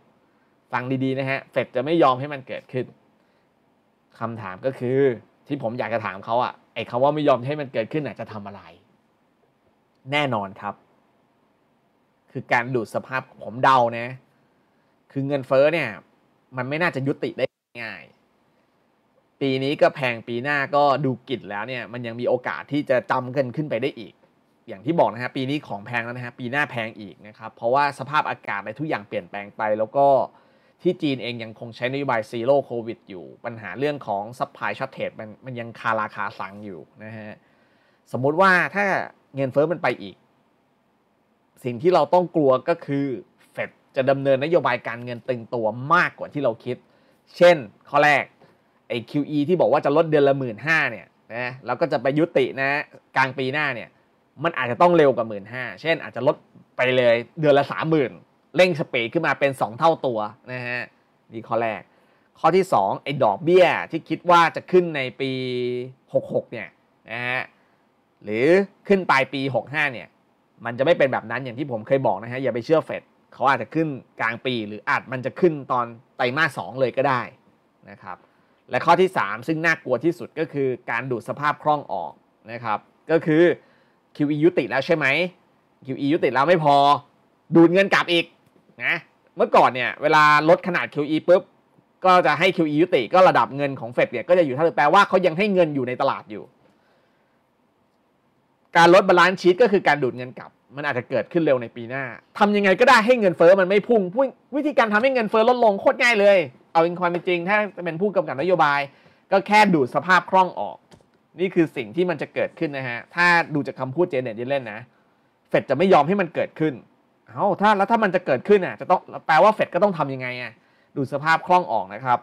ฟังดีๆนะฮะเฟดจะไม่ยอมให้มันเกิดขึ้นคำถามก็คือที่ผมอยากจะถามเขาอะไอ้คำว่าไม่ยอมให้มันเกิดขึ้น่ะจะทำอะไร แน่นอนครับ คือการดูดสภาพผมเดานะคือเงินเฟ้อเนี่ย มันไม่น่าจะยุติได้ง่ายปีนี้ก็แพงปีหน้าก็ดูกิจแล้วเนี่ย มันยังมีโอกาสที่จะจำเงินขึ้นไปได้อีกอย่างที่บอกนะฮะ ปีนี้ของแพงแล้วนะฮะ ปีหน้าแพงอีกนะครับ เพราะว่าสภาพอากาศในทุกอย่างเปลี่ยนแปลงไป แล้วก็ที่จีนเองยังคงใช้นโยบายซีโร่โควิดอยู่ ปัญหาเรื่องของซัพพลายช็อตเทจมันมันยังคาราคาสังอยู่นะฮะ สมมุติว่าถ้าเงินเฟ้อมันไปอีก สิ่งที่เราต้องกลัวก็คือเฟดจะดำเนินนโยบายการเงินตึงตัวมากกว่าที่เราคิด เช่นข้อแรกไอ้ QE ที่บอกว่าจะลดเดือนละหมื่นห้าเนี่ยนะแล้วก็จะไปยุตินะกลางปีหน้าเนี่ยมันอาจจะต้องเร็วกว่าหมื่นห้าเช่นอาจจะลดไปเลยเดือนละสามหมื่นเร่งสปีดขึ้นมาเป็น 2 เท่าตัวนะฮะนี่ข้อแรก ข้อที่2ไอ้ดอกเบี้ยที่คิดว่าจะขึ้นในปี66เนี่ยนะฮะหรือขึ้นปลายปี 65เนี่ยมันจะไม่เป็นแบบนั้นอย่างที่ผมเคยบอกนะฮะอย่าไปเชื่อเฟดเขาอาจจะขึ้นกลางปี หรืออาจมันจะขึ้นตอนไตรมาสสเลยก็ได้นะครับและข้อที่ 3 ซึ่งน่ากลัวที่สุดก็คือการดูดสภาพคล่องออกนะครับก็คือ QE ยุติแล้วใช่ไหม QE ยุติแล้วไม่พอดูดเงินกลับอีกนะเมื่อก่อนเนี่ย เวลาลดขนาด QE ปุ๊บ ก็จะให้ QE ยุติก็ระดับเงินของเฟดเนี่ยก็จะอยู่เท่าเดิมแปลว่าเขายังให้เงินอยู่ในตลาดอยู่ การลดบาลานซ์ชีตก็คือการดูดเงินกลับ มันอาจจะเกิดขึ้นเร็วในปีหน้า ทำยังไงก็ได้ให้เงินเฟอ้อมันไม่พุ่งวิธีการทำให้เงินเฟอ้อลดลงโคตรง่ายเลยเอาเป็นความเป็นจริงถ้าเป็นผู้กำกับนโยบาย ก็แค่ดูดสภาพคล่องออกนี่คือสิ่งที่มันจะเกิดขึ้นนะฮะ ถ้าดูจากคำพูดเจเน็ตเล่นนะเฟดจะไม่ยอมให้มันเกิดขึ้น เอาถ้าแล้วถ้ามันจะเกิดขึ้นอ่ะจะต้องแปลว่าเฟดก็ต้องทำยังไงอ่ะดูสภาพคล่องออกนะครับ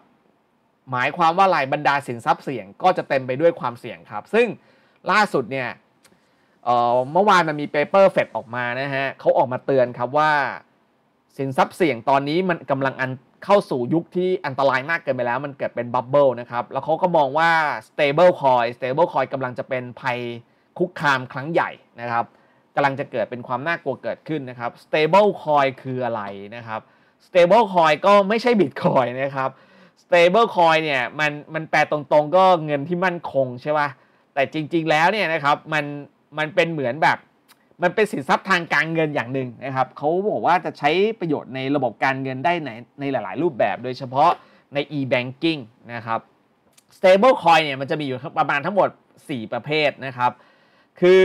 หมายความว่าลายบรรดาสินทรัพย์เสี่ยง ก็จะเต็มไปด้วยความเสี่ยงครับ ซึ่งล่าสุดเนี่ยเมื่อวานมันมีเปเปอร์เฟดออกมานะฮะเขาออกมาเตือนครับว่าสินทรัพย์เสี่ยงตอนนี้มันกำลังอันเข้าสู่ยุคที่อันตรายมากเกินไปแล้วมันเกิดเป็นบับเบิลนะครับแล้วเขาก็มองว่า stable coin stable coin กำลังจะเป็นภัยคุกคามครั้งใหญ่นะครับกำลังจะเกิดเป็นความ น่ากลัวเกิดขึ้นนะครับ stable coin คืออะไรนะครับ stable coin ก็ไม่ใช่ bitcoin นะครับ stable coin เนี่ยมันมันแปลตรงๆก็เงินที่มั่นคงใช่ป่ะแต่จริง ๆแล้วเนี่ยนะครับมันมันเป็นเหมือนแบบมันเป็นสินทรัพย์ทางการเงินอย่างหนึ่งนะครับเขาบอกว่าจะใช้ประโยชน์ในระบบการเงินได้ในในหลาย ๆ รูปแบบโดยเฉพาะใน e-banking นะครับ stablecoin เนี่ยมันจะมีอยู่ประมาณทั้งหมด 4 ประเภทนะครับ คือ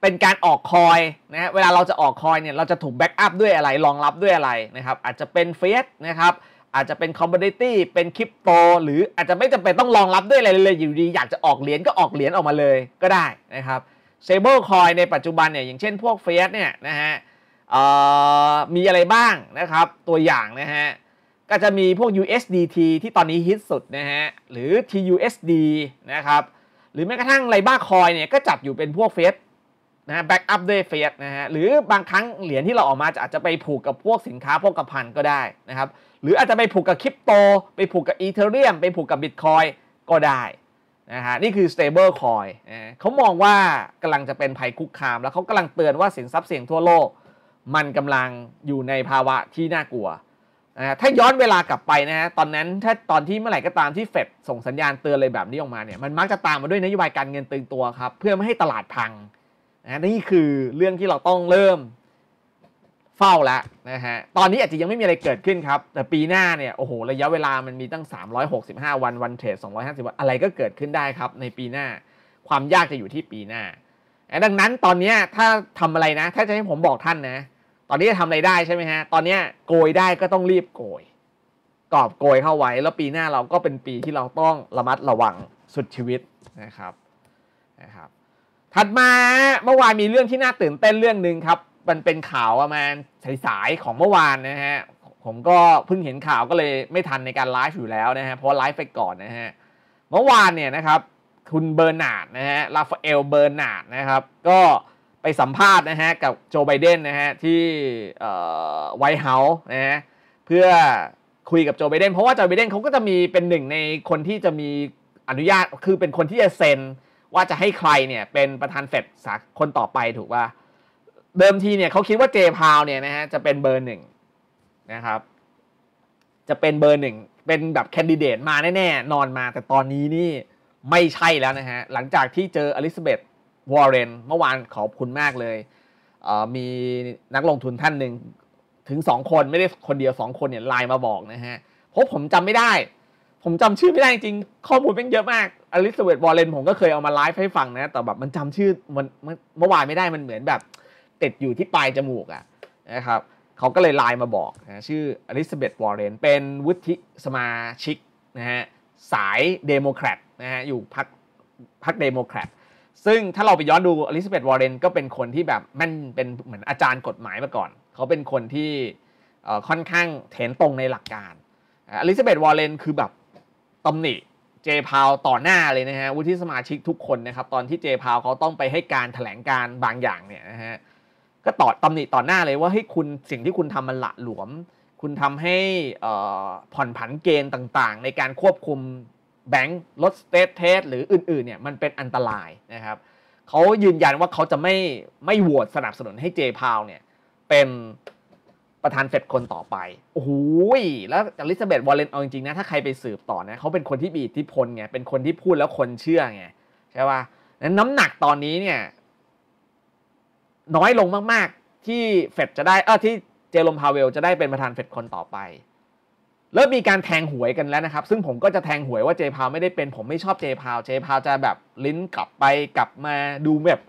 เป็นการออกคอยนะเวลาเราจะออกคอยเนี่ยเราจะถูกแบ็กอัพด้วยอะไรรองรับด้วยอะไรนะครับ อาจจะเป็นเฟสนะครับอาจจะเป็นคอมมดนิตี้เป็นคริปโตหรืออาจจะไม่จำเป็นต้องรองรับด้วยอะไรเลยอยู่ดีอยากจะออกเหรียญก็ออกเหรียญออกมาเลยก็ได้นะครับเซเบร์คอยในปัจจุบันเนี่ยอย่างเช่นพวกเฟสเนี่ยนะฮะมีอะไรบ้างนะครับตัวอย่างนะฮะก็จะมีพวก USDT ที่ตอนนี้ฮิตสุดนะฮะหรือ TUSD นะครับหรือแม้กระทั่งไลบ้าคอยเนี่ยก็จับอยู่เป็นพวกเฟสนะฮะแบ็กอัพด้วยเฟสนะฮะหรือบางครั้งเหรียญที่เราออกมาจะอาจจะไปผูกกับพวกสินค้าพวกกระพันก็ได้นะครับหรืออาจจะไปผูกกับคริปโต ไปผูกกับอีเธอเรียมไปผูกกับบิตคอยก็ได้นะฮะนี่คือ stable coin เขามองว่ากำลังจะเป็นภัยคุกคาม แล้วเขากำลังเตือนว่าสินทรัพย์เสี่ยงทั่วโลกมันกำลังอยู่ในภาวะที่น่ากลัวนะถ้าย้อนเวลากลับไปนะฮะตอนนั้นถ้าตอนที่เมื่อไหร่ก็ตามที่เฟดส่งสัญญาณเตือนเลยแบบนี้ออกมาเนี่ยมันมักจะตามมาด้วยนโยบายการเงินตึงตัวครับเพื่อไม่ให้ตลาดพังนะนี่คือเรื่องที่เราต้องเริ่มเฝ้าละนะฮะ ตอนนี้อาจจะยังไม่มีอะไรเกิดขึ้นครับ แต่ปีหน้าเนี่ย โอ้โห ระยะเวลา มันมีตั้ง 365 วัน วันเทรด250วัน อะไรก็เกิดขึ้นได้ครับ ในปีหน้า ความยากจะอยู่ที่ปีหน้า ดังนั้นตอนนี้ถ้าทำอะไรนะ ถ้าจะให้ผมบอกท่านนะ ตอนนี้จะทำอะไรได้ใช่ไหมฮะ ตอนนี้โกยได้ก็ต้องรีบโกย กอบโกยเข้าไว้ แล้วปีหน้าเราก็เป็นปีที่เราต้องระมัดระวังสุดชีวิตนะครับ นะครับ ถัดมา เมื่อวานมีเรื่องที่น่าตื่นเต้นเรื่องหนึ่งครับมันเป็นข่าวประมาณสายๆของเมื่อวานนะฮะผมก็เพิ่งเห็นข่าวก็เลยไม่ทันในการไลฟ์อยู่แล้วนะฮะเพราะไลฟ์ไปก่อนนะฮะเมื่อวานเนี่ยนะครับคุณเบอร์นาร์ดนะฮะลาฟาเอลเบอร์นาร์ดนะครับก็ไปสัมภาษณ์นะฮะกับโจไบเดนนะฮะที่ไวท์เฮาส์นะฮะเพื่อคุยกับโจไบเดนเพราะว่าโจไบเดนเขาก็จะมีเป็นหนึ่งในคนที่จะมีอนุญาตคือเป็นคนที่จะเซ็นว่าจะให้ใครเนี่ยเป็นประธานเฟดสักคนต่อไปถูกป่ะเดิมทีเนี่ยเขาคิดว่าเจพาวเนี่ยนะฮะจะเป็นเบอร์หนึ่งนะครับจะเป็นเบอร์หนึ่งเป็นแบบแคนดิเดตมาแน่ๆนอนมา แต่ตอนนี้นี่ไม่ใช่แล้วนะฮะหลังจากที่เจออลิซาเบธวอร์เรนเมื่อวานขอบคุณมากเลยเมีนักลงทุนท่านหนึ่งถึง 2 คนไม่ได้คนเดียว 2 คนเนี่ยไลน์มาบอกนะฮะเพราะผมจำไม่ได้ ผมจำชื่อไม่ได้จริงข้อมูลเป็นเยอะมากอลิซาเบธวอร์เรนผมก็เคยเอามาไลฟ์ให้ฟังนะแต่แบบมันจำชื่อมันเมื่อวานไม่ได้มันเหมือนแบบติดอยู่ที่ปลายจมูกอ่ะนะครับเขาก็เลยไลน์มาบอกนะชื่ออลิซาเบธวอร์เรน เป็นวุฒิสมาชิกนะฮะ สายเดโมแครตนะฮะ อยู่พรรคพรรคเดโมแครต ซึ่งถ้าเราไปย้อนดูอลิซาเบธวอร์เรนก็เป็นคนที่แบบแม่นเป็นเหมือนอาจารย์กฎหมายมาก่อน เขาเป็นคนที่ค่อนข้างเถนตรงในหลักการ อลิซาเบธวอร์เรนคือแบบตำหนิเจพาวต่อหน้าเลยนะฮะ วุฒิสมาชิกทุกคนนะครับ ตอนที่เจพาวเขาต้องไปให้การถแถลงการบางอย่างเนี่ยนะฮะก็ต่อตำหนิต่อหน้าเลยว่าให้คุณสิ่งที่คุณทำมันละหลวม คุณทำให้ผ่อนผันเกณฑ์ต่างๆ ในการควบคุม แบงค์ลดสเตทเทสหรืออื่นๆเนี่ยมันเป็นอันตรายนะครับเขายืนยันว่าเขาจะไม่ไม่โหวตสนับสนุนให้เจพาวเนี่ยเป็นประธานเฟดคนต่อไป โอ้โหแล้วอลิซาเบธวอลเลนเอาจริงๆนะถ้าใครไปสืบต่อนะเขาเป็นคนที่มีอิทธิพลไงเป็นคนที่พูดแล้วคนเชื่อไงใช่ป่ะนั้นน้ำหนักตอนนี้เนี่ยน้อยลงมากๆ ที่เฟดจะได้เออที่เจลมพาเวลจะได้เป็นประธานเฟดคนต่อไปเริ่มมีการแทงหวยกันแล้วนะครับ ซึ่งผมก็จะแทงหวยว่าเจพาวไม่ได้เป็น ผมไม่ชอบเจพาวเจพาวจะแบบลิ้นกลับไปกลับมาดูแบบ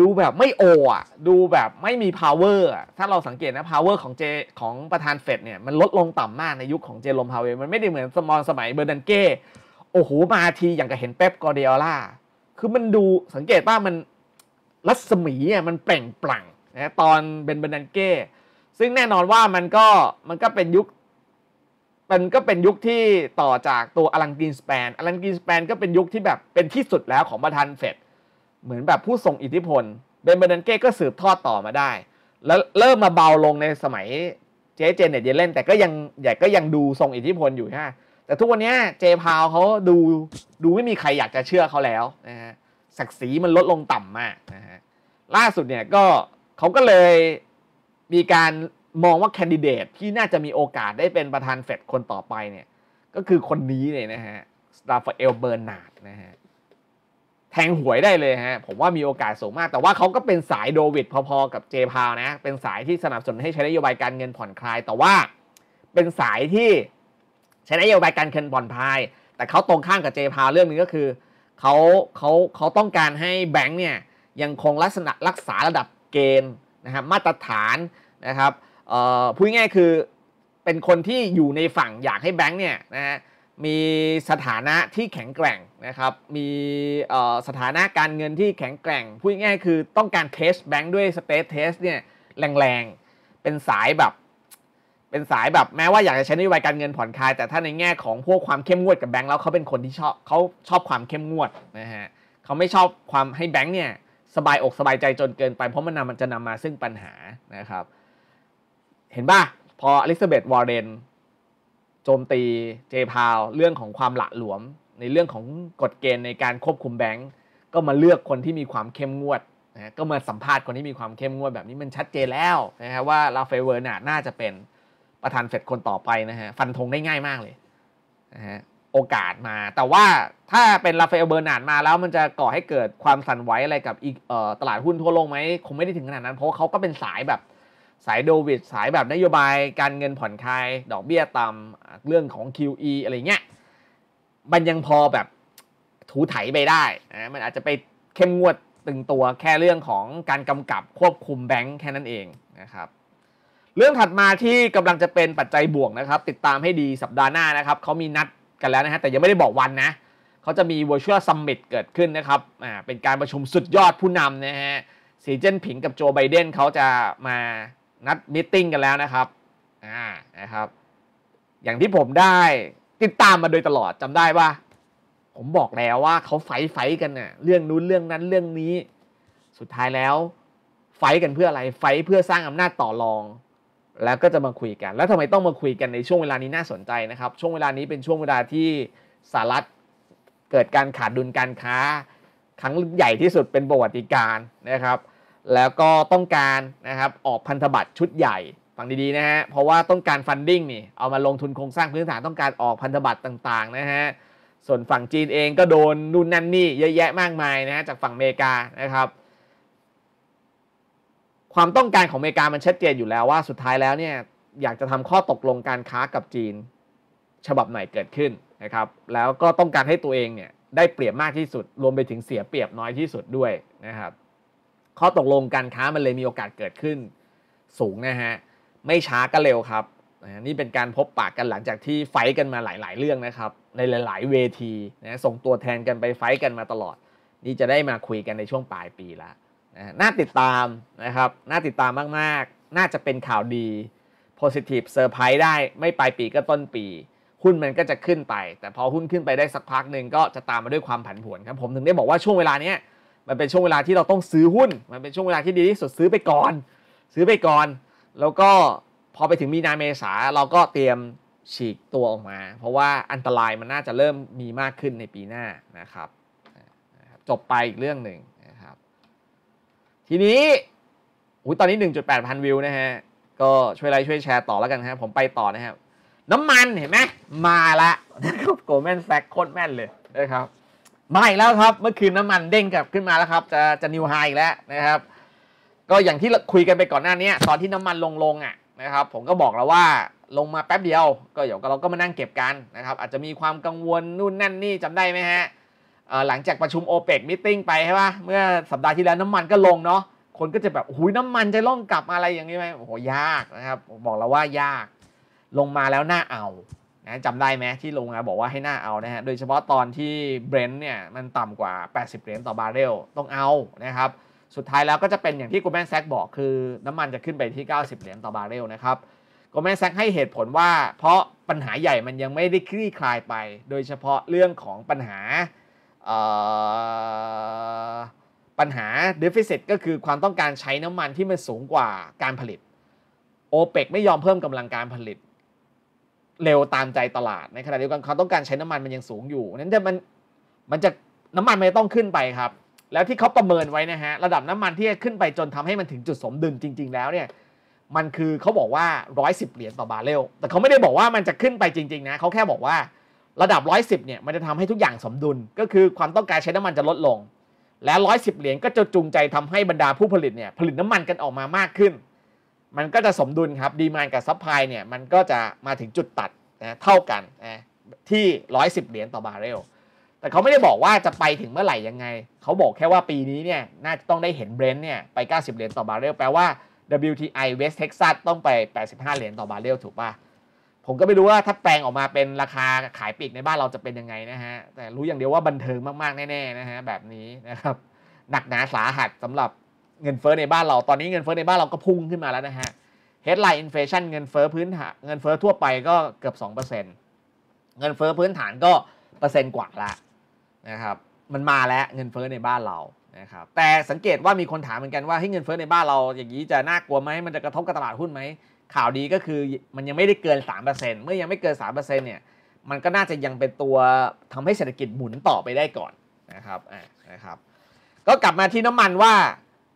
ดูแบบไม่โออ่ะดูแบบไม่มี power ถ้าเราสังเกตนะ power ของเจ ของประธานเฟดเนี่ยมันลดลงต่ำมากในยุคขของเจลมพาเวล มันไม่ได้เหมือนสมอลสมัยเบอร์ดันเก้ โอ้โห มาทีอย่างกับเห็นเป๊ปกอเดียล่า คือมันดูสังเกตว่ามันรัศมี่มันเปล่งปลั่งนะตอนเบนเบนันเก้ซึ่งแน่นอนว่ามันก็มันก็เป็นยุคมันก็เป็นยุคที่ต่อจากตัวอลังกินสเปนอลังกินสเปนก็เป็นยุคที่แบบเป็นที่สุดแล้วของประธานเฟดเหมือนแบบผู้ทรงอิทธิพลเบนเบนันเก้ก็สืบทอดต่อมาได้ แล้วเริ่มมาเบาลงในสมัยเจเจเนตเยเลนแต่ก็ยังใหญ่ก็ยังดูทรงอิทธิพลอยู่ฮะแต่ทุกวันนี้เจพาวเขาดูดูไม่มีใครอยากจะเชื่อเขาแล้วนะฮะศักดิ์ศรีมันลดลงต่ำมากนะฮะล่าสุดเนี่ยก็เขาก็เลยมีการมองว่าแคนดิเดตที่น่าจะมีโอกาสได้เป็นประธานเฟดคนต่อไปเนี่ยก็คือคนนี้เนี่ยนะฮะสตาฟเอลเบอร์นาร์ดนะฮะแทงหวยได้เลยฮะผมว่ามีโอกาสสูงมาก แต่ว่าเขาก็เป็นสายโดวิดพอๆกับเจพาวนะเป็นสายที่สนับสนุนให้ใช้นโยบายการเงินผ่อนคลาย แต่ว่าเป็นสายที่ใช้นโยบายการเงินผ่อนคลายแต่เขาตรงข้ามกับเจพาวเรื่องนึงก็คือเขาเขาเขาต้องการให้แบงค์เนี่ยยังคงลักษณะรักษาระดับเกณฑ์นะครับมาตรฐานนะครับพูดง่ายคือเป็นคนที่อยู่ในฝั่งอยากให้แบงค์เนี่ยนะฮะมีสถานะที่แข็งแกร่งนะครับมีสถานะการเงินที่แข็งแกร่งพูดง่ายคือต้องการเทสแบงค์ด้วยสเปทเทสเนี่ยแรงๆเป็นสายแบบ เป็นสายแบบแม้ว่าอยากจะใช้นโยบายการเงินผ่อนคลาย แต่ถ้าในแง่ของพวกความเข้มงวดกับแบงค์แล้วเขาเป็นคนที่ชอบเขาชอบความเข้มงวดนะฮะเขาไม่ชอบความให้แบงค์เนี่ยสบายอกสบายใจจนเกินไปเพราะมันนำมันจะนำมาซึ่งปัญหานะครับ เห็นป่ะพออลิซาเบธวอร์เรนโจมตีเจพาว เรื่องของความหละหลวม ในเรื่องของกฎเกณฑ์ในการควบคุมแบงก์ ก็มาเลือกคนที่มีความเข้มงวดนะก็มาสัมภาษณ์คนที่มีความเข้มงวด แบบนี้มันชัดเจนแล้วนะฮะว่าลาเฟเวอร์น่าจะเป็นประธานเฟดคนต่อไปนะฮะฟันธงได้ง่ายมากเลยนะฮะโอกาสมาแต่ว่าถ้าเป็นราฟาเอลเบอร์นาดมาแล้วมันจะก่อให้เกิดความสั่นไหวอะไรกับอีกตลาดหุ้นทั่วโลกไหมคงไม่ได้ถึงขนาดนั้น เพราะเขาก็เป็นสายแบบสายโดวิดสายแบบนโยบาย การเงินผ่อนคลาย ดอกเบี้ยต่ำเรื่องของ QE อะไรเงี้ย มันยังพอแบบถูไถไปได้นะมันอาจจะไปเข้มงวดตึงตัวแค่เรื่องของการกำกับควบคุมแบงค์แค่นั้นเองนะครับเรื่องถัดมาที่กำลังจะเป็นปัจจัยบวกนะครับติดตามให้ดีสัปดาห์หน้านะครับเขามีนัดกันแล้วนะฮะแต่ยังไม่ได้บอกวันนะเขาจะมี Virtual Summit เกิดขึ้นนะครับอ่าเป็นการประชุมสุดยอดผู้นำนะฮะสีเจนผิงกับโจไบเดนเขาจะมานัดมิ팅กันแล้วนะครับอ่านะครับอย่างที่ผมได้ติดตามมาโดยตลอดจำได้ปะผมบอกแล้วว่าเขาไฟไฟกันนะ่ะเรื่องนู้นเรื่องนั้นเรื่องนี้สุดท้ายแล้วไฟกันเพื่ออะไรไฟเพื่อสร้างอำนาจต่อรองแล้วก็จะมาคุยกัน แล้วทำไมต้องมาคุยกันในช่วงเวลานี้น่าสนใจนะครับ ช่วงเวลานี้เป็นช่วงเวลาที่สหรัฐเกิดการขาดดุลการค้า ครั้งใหญ่ที่สุดเป็นประวัติการนะครับ แล้วก็ต้องการนะครับออกพันธบัตรชุดใหญ่ฟังดีๆนะฮะ เพราะว่าต้องการฟันดิ้งนี่เอามาลงทุนโครงสร้างพื้นฐานต้องการออกพันธบัตรต่างๆนะฮะ ส่วนฝั่งจีนเองก็โดนนู่นนั่นนี่เยอะแยะมากมายนะฮะจากฝั่งอเมริกานะครับความต้องการของอเมริกามันชัดเจนอยู่แล้วว่า สุดท้ายแล้วเนี่ยอยากจะทำข้อตกลงการค้ากับจีนฉบับไหนเกิดขึ้นนะครับแล้วก็ต้องการให้ตัวเองเนี่ยได้เปรียบมากที่สุดรวมไปถึงเสียเปรียบน้อยที่สุดด้วยนะครับข้อตกลงการค้ามันเลยมีโอกาสเกิดขึ้นสูงนะฮะไม่ช้าก็เร็วครับ นี่เป็นการพบปากกันหลังจากที่ไฟกันมาหลาย ๆเรื่องนะครับในหลายๆ เวทีนะส่งตัวแทนกันไปไฟกันมาตลอด นี่จะได้มาคุยกันในช่วงปลายปีแล้วน่าติดตามนะครับ น่าติดตามมากๆ น่าจะเป็นข่าวดี positive อร์ไพรส์ได้ ไม่ปลายปีก็ต้นปี หุ้นมันก็จะขึ้นไป แต่พอหุ้นขึ้นไปได้สักพักหนึ่งก็จะตามมาด้วยความผันผวนครับ ผมถึงได้บอกว่าช่วงเวลานี้มันเป็นช่วงเวลาที่เราต้องซื้อหุ้น มันเป็นช่วงเวลาที่ดีที่สุดซื้อไปก่อน ซื้อไปก่อน แล้วก็พอไปถึงมีนาเมษาเราก็เตรียมฉีกตัวออกมา เพราะว่าอันตรายมันน่าจะเริ่มมีมากขึ้นในปีหน้านะครับ จบไปอีกเรื่องหนึ่งทีนี้อุตอนนี้1.8พันวิวนะฮะก็ช่วยไลค์ช่วยแชร์ต่อแล้วกันฮะผมไปต่อนะครับน้ำมันเห็นไหมมาละนะครับโกลแมนแซกโคตรแม่นเลยนะครับมาอีกแล้วครับเมื่อคืนน้ำมันเด้งกลับขึ้นมาแล้วครับจะจะนิวไฮอีกแล้วนะครับ ก็อย่างที่คุยกันไปก่อนหน้านี้ตอนที่น้ำมันลงลงอ่ะนะครับผมก็บอกแล้วว่าลงมาแป๊บเดียว ก็เดี๋ยวเราก็มานั่งเก็บกันนะครับอาจจะมีความกังวล นู่นนั่นนี่จำได้ไหมฮะหลังจากประชุมโอเปกมิ팅ไปใช่ปะเมื่อสัปดาห์ที่แล้วน้ำมันก็ลงเนาะคนก็จะแบบหุยน้ำมันจะล่องกลับมาอะไรอย่างนี้ไหมโอ้โหยากนะครับบอกแล้วว่ายากลงมาแล้วน่าเอานะจำได้ไหมที่ลงมาบอกว่าให้หน้าเอานะฮะโดยเฉพาะตอนที่เบรนท์เนี่ยมันต่ำกว่า80เหรียญต่อบาร์เรลต้องเอานะครับสุดท้ายแล้วก็จะเป็นอย่างที่กูแมนแซกบอกคือน้ำมันจะขึ้นไปที่90เหรียญต่อบาร์เรลนะครับกูแมนแซกให้เหตุผลว่าเพราะปัญหาใหญ่มันยังไม่ได้คลี่คลายไปโดยเฉพาะเรื่องของปัญหาปัญหา deficit ก็คือความต้องการใช้น้ำมันที่มันสูงกว่าการผลิต o p e ปไม่ยอมเพิ่มกำลังการผลิต เร็วตามใจตลาด ในขณะเดียวกันเขาต้องการใช้น้ำมันมันยังสูงอยู่นั้นจะมันมันจะน้ำมันมันต้องขึ้นไปครับ แล้วที่เขาประเมินไว้นะฮะระดับน้ำมันที่ขึ้นไปจนทำให้มันถึงจุดสมดุลจริง ๆ แล้วเนี่ยมันคือเขาบอกว่า 110เหรียญต่อบาเรลแต่เขาไม่ได้บอกว่ามันจะขึ้นไปจริงๆนะเขาแค่บอกว่าระดับ 110เนี่ยมันจะทำให้ทุกอย่างสมดุลก็คือความต้องการใช้น้ำมันจะลดลง และ 110 เหรียญก็จะจูงใจทำให้บรรดาผู้ผลิตเนี่ยผลิตน้ำมันกันออกมามากขึ้น มันก็จะสมดุลครับดีมานกับซัพพลายเนี่ยมันก็จะมาถึงจุดตัดนะเท่ากันนะที่ 110 เหรียญต่อบาร์เรลแต่เขาไม่ได้บอกว่าจะไปถึงเมื่อไหร่ยังไง เขาบอกแค่ว่าปีนี้เนี่ยน่าจะต้องได้เห็นเบรนท์เนี่ยไป90เหรียญต่อบาร์เรลแปลว่า WTI West Texas ต้องไป85เหรียญต่อบาร์เรลถูกป่ะผมก็ไม่รู้ว่าถ้าแปลงออกมาเป็นราคาขายปิดกในบ้านเราจะเป็นยังไงนะฮะแต่รู้อย่างเดียวว่าบันเทิงมากๆแน่ๆนะฮะแบบนี้นะครับหนักหนาสาหัสสำหรับเงินเฟ้อในบ้านเราตอนนี้เงินเฟ้อในบ้านเราก็พุ่งขึ้นมาแล้วนะฮะ headline inflation เงินเฟ้อพื้นฐานเงินเฟ้อทั่วไปก็เกือบ 2%เงินเฟ้อพื้นฐานก็เปอร์เซ็นต์กว่าละนะครับมันมาแล้วเงินเฟ้อในบ้านเรานะครับแต่สังเกตว่ามีคนถามเหมือนกันว่าให้เงินเฟ้อในบ้านเราอย่างนี้จะน่ากลัวไหมมันจะกระทบกับตลาดหุ้นไหมข่าวดีก็คือมันยังไม่ได้เกิน 3%เมื่อยังไม่เกิน3%เนี่ยมันก็น่าจะยังเป็นตัวทำให้เศรษฐกิจหมุนต่อไปได้ก่อนนะครับอ่านะครับก็กลับมาที่น้ำมันว่า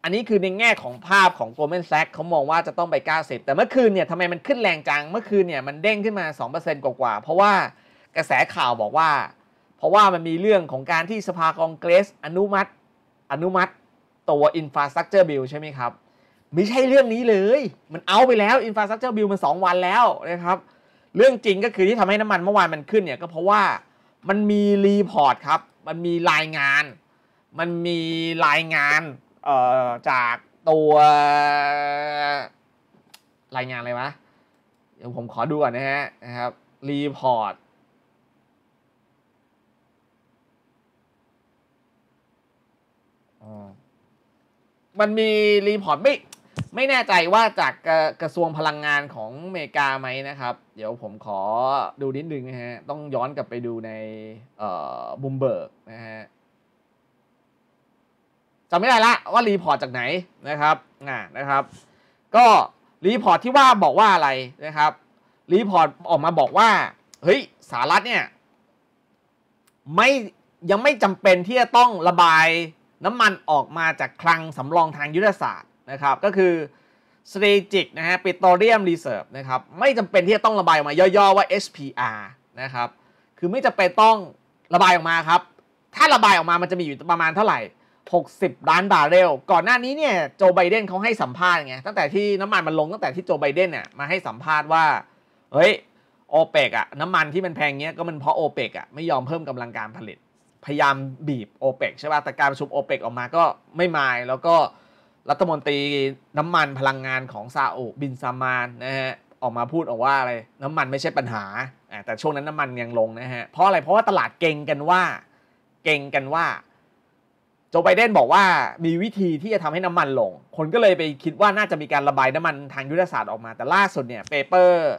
อันนี้คือในแง่ของภาพของโกลเม้นแซกเขามองว่าจะต้องไป90แต่เมื่อคืนเนี่ยทำไมมันขึ้นแรงจังเมื่อคืนเนี่ยมันเด้งขึ้นมา 2%กว่าๆ เพราะว่ากระแสข่าวบอกว่า เพราะว่ามันมีเรื่องของการที่สภาคองเกรสอนุมัติ อนุมัติตัวอินฟาสตรักเจอร์บิลใช่ไหมครับไม่ใช่เรื่องนี้เลย มันเอาไปแล้วอินฟาสตรักเจอร์บิลมันสองวันแล้วนะครับ เรื่องจริงก็คือที่ทำให้น้ำมันเมื่อวานมันขึ้นเนี่ย ก็เพราะว่ามันมีรีพอร์ตครับ มันมีรายงาน มันมีรายงาน เอ่อ จากตัว รายงานอะไรวะ เดี๋ยวผมขอดูก่อนนะฮะนะครับ รีพอร์ตมันมีรีพอร์ตไม่ไม่แน่ใจว่าจากกระทรวงพลังงานของอเมริกาไหมนะครับ เดี๋ยวผมขอดูนิดนึงนะฮะต้องย้อนกลับไปดูในบุมเบิร์กนะฮะจำไม่ได้ละว่ารีพอร์ตจากไหนนะครับนะนะครับ ก็รีพอร์ตที่ว่าบอกว่าอะไรนะครับรีพอร์ตออกมาบอกว่า เฮ้ยสหรัฐเนี่ยไม่ยังไม่จำเป็นที่จะต้องระบายน้ำมันออกมาจากคลังสำรองทางยุทธศาสตร์นะครับก็คือ strategic นะฮะ petroleum reserve นะครับไม่จำเป็นที่จะต้องระบายออกมาย่อๆว่า SPR นะครับคือไม่จำเป็นต้องระบายออกมาครับถ้าระบายออกมามันจะมีอยู่ประมาณเท่าไหร่ 60ล้านบาร์เรลก่อนหน้านี้เนี่ยโจไบเดนเขาให้สัมภาษณ์ไงตั้งแต่ที่น้ำมันมันลงตั้งแต่ที่โจไบเดนเนี่ยมาให้สัมภาษณ์ว่าเฮ้ยโอเปกอะน้ำมันที่มันแพงเงี้ยก็มันเพราะโอเปกอะไม่ยอมเพิ่มกำลังการผลิต พยายามบีบโอเปกใช่ป่ะแต่การประชุมโอเปกออกมาก็ไม่มาแล้วก็รัฐมนตรีน้ำมันพลังงานของซาอุบินซามานนะฮะออกมาพูดออกว่าอะไรน้ำมันไม่ใช่ปัญหาแต่ช่วงนั้นน้ำมันยังลงนะฮะเพราะอะไรเพราะว่าตลาดเก่งกันว่า เก่งกันว่า โจไบเดนบอกว่ามีวิธีที่จะทำให้น้ำมันลง คนก็เลยไปคิดว่าน่าจะมีการระบายน้ำมันทางยุทธศาสตร์ออกมาแต่ล่าสุดเนี่ยเปเปอร์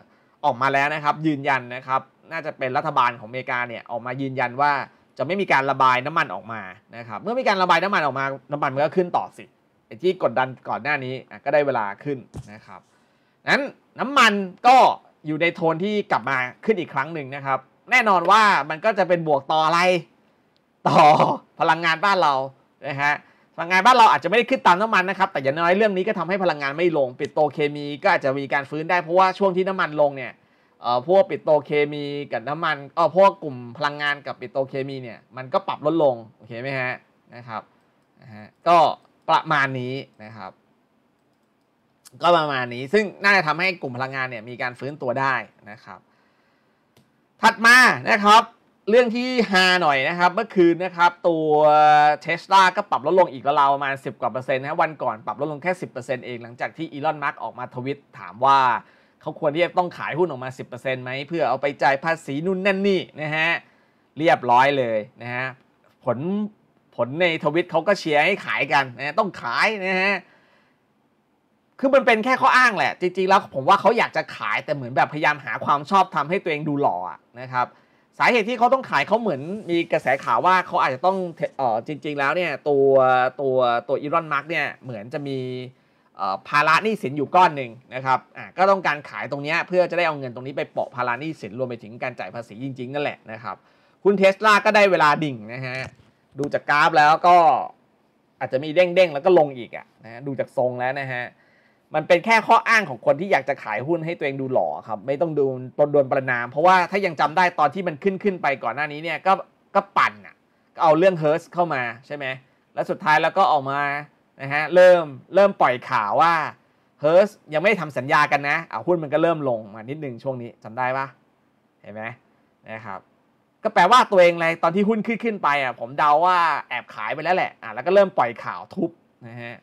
ออกมาแล้วนะครับยืนยันนะครับ น่าจะเป็นรัฐบาลของอเมริกาเนี่ยออกมายืนยันว่าจะไม่มีการระบายน้ำมันออกมานะครับเมื่อมีการระบายน้ำมันออกมาน้ำมันมันก็ขึ้นต่อสิไอ้ที่กดดันก่อนหน้านี้ก็ได้เวลาขึ้นนะครับนั้นน้ำมันก็อยู่ในโทนที่กลับมาขึ้นอีกครั้งหนึ่งนะครับ แน่นอนว่ามันก็จะเป็นบวกต่ออะไรต่อพลังงานบ้านเรานะฮะพลังงานบ้านเราอาจจะไม่ได้ขึ้นตามน้ำมันนะครับ แต่อย่างน้อยเรื่องนี้ก็ทำให้พลังงานไม่ลง ปิดโตเคมีก็อาจจะมีการฟื้นได้เพราะว่าช่วงที่น้ำมันลงเนี่ยพวกปิดโตเคมีกับน้ำมันเออพวกกลุ่มพลังงานกับปิดโตเคมีเนี่ยมันก็ปรับลดลง โอเคไหมฮะนะครับนะฮะก็ประมาณนี้นะครับ ก็ประมาณนี้ ซึ่งน่าจะทำให้กลุ่มพลังงานเนี่ยมีการฟื้นตัวได้นะครับ ถัดมานะครับ เรื่องที่ฮาหน่อยนะครับเมื่อคืนนะครับตัวเทสลาก็ปรับลดลงอีกแล้วเราประมาณ 10กว่าเปอร์เซ็นต์นะวันก่อนปรับลดลงแค่ 10%เองหลังจากที่อีลอนมัสออกมาทวิตถามว่า เขาควรที่จะต้องขายหุ้นออกมา 10%ไหม เพื่อเอาไปจ่ายภาษีนู่นนั่นนี่นะฮะเรียบร้อยเลยนะฮะผลผลในทวิตเขาก็เชียร์ให้ขายกันนะต้องขายนะฮะ คือมันเป็นแค่ข้ออ้างแหละ จริงๆ แล้วผมว่าเขาอยากจะขายแต่เหมือนแบบพยายามหาความชอบทำให้ตัวเองดูหล่อนะครับ สาเหตุที่เขาต้องขายเขาเหมือนมีกระแสข่าวว่าเขาอาจจะต้อง เออจริง ๆ แล้วเนี่ยตัวตัวตัวอีรอนมาร์กเนี่ยเหมือนจะมีภาระหนี้สินอยู่ก้อนหนึ่งนะครับ อ่าก็ต้องการขายตรงนี้เพื่อจะได้เอาเงินตรงนี้ไปเปาะภาระหนี้สินรวมไปถึงการจ่ายภาษีจริงๆ นั่นแหละนะครับ คุณเทสลาก็ได้เวลาดิ่งนะฮะดูจากกราฟแล้วก็อาจจะมีเด้งๆแล้วก็ลงอีกอะนะดูจากทรงแล้วนะฮะมันเป็นแค่ข้ออ้างของคนที่อยากจะขายหุ้นให้ตัวเองดูหล่อครับ ไม่ต้องดูตนโดนประนาม เพราะว่าถ้ายังจำได้ตอนที่มันขึ้นขึ้นไปก่อนหน้านี้เนี่ยก็ก็ปั่นอะ่ะ ก็เอาเรื่องเฮิร์สเข้ามาใช่ไหมแล้วสุดท้ายแล้วก็ออกมานะฮะเริ่มเริ่มปล่อยข่าวว่าเฮิร์สยังไม่ทำสัญญากันนะอ่ะหุ้นมันก็เริ่มลงมานิดนึงช่วงนี้จำาได้ปะเห็นไหมนะครับก็แปลว่าตัวเองเลยตอนที่หุ้นขึ้นขึ้นไปอ่ะผมเดาว่าแอบขายไปแล้วแหละอ่ะแล้วก็เริ่มปล่อยข่าวทุบนะฮะ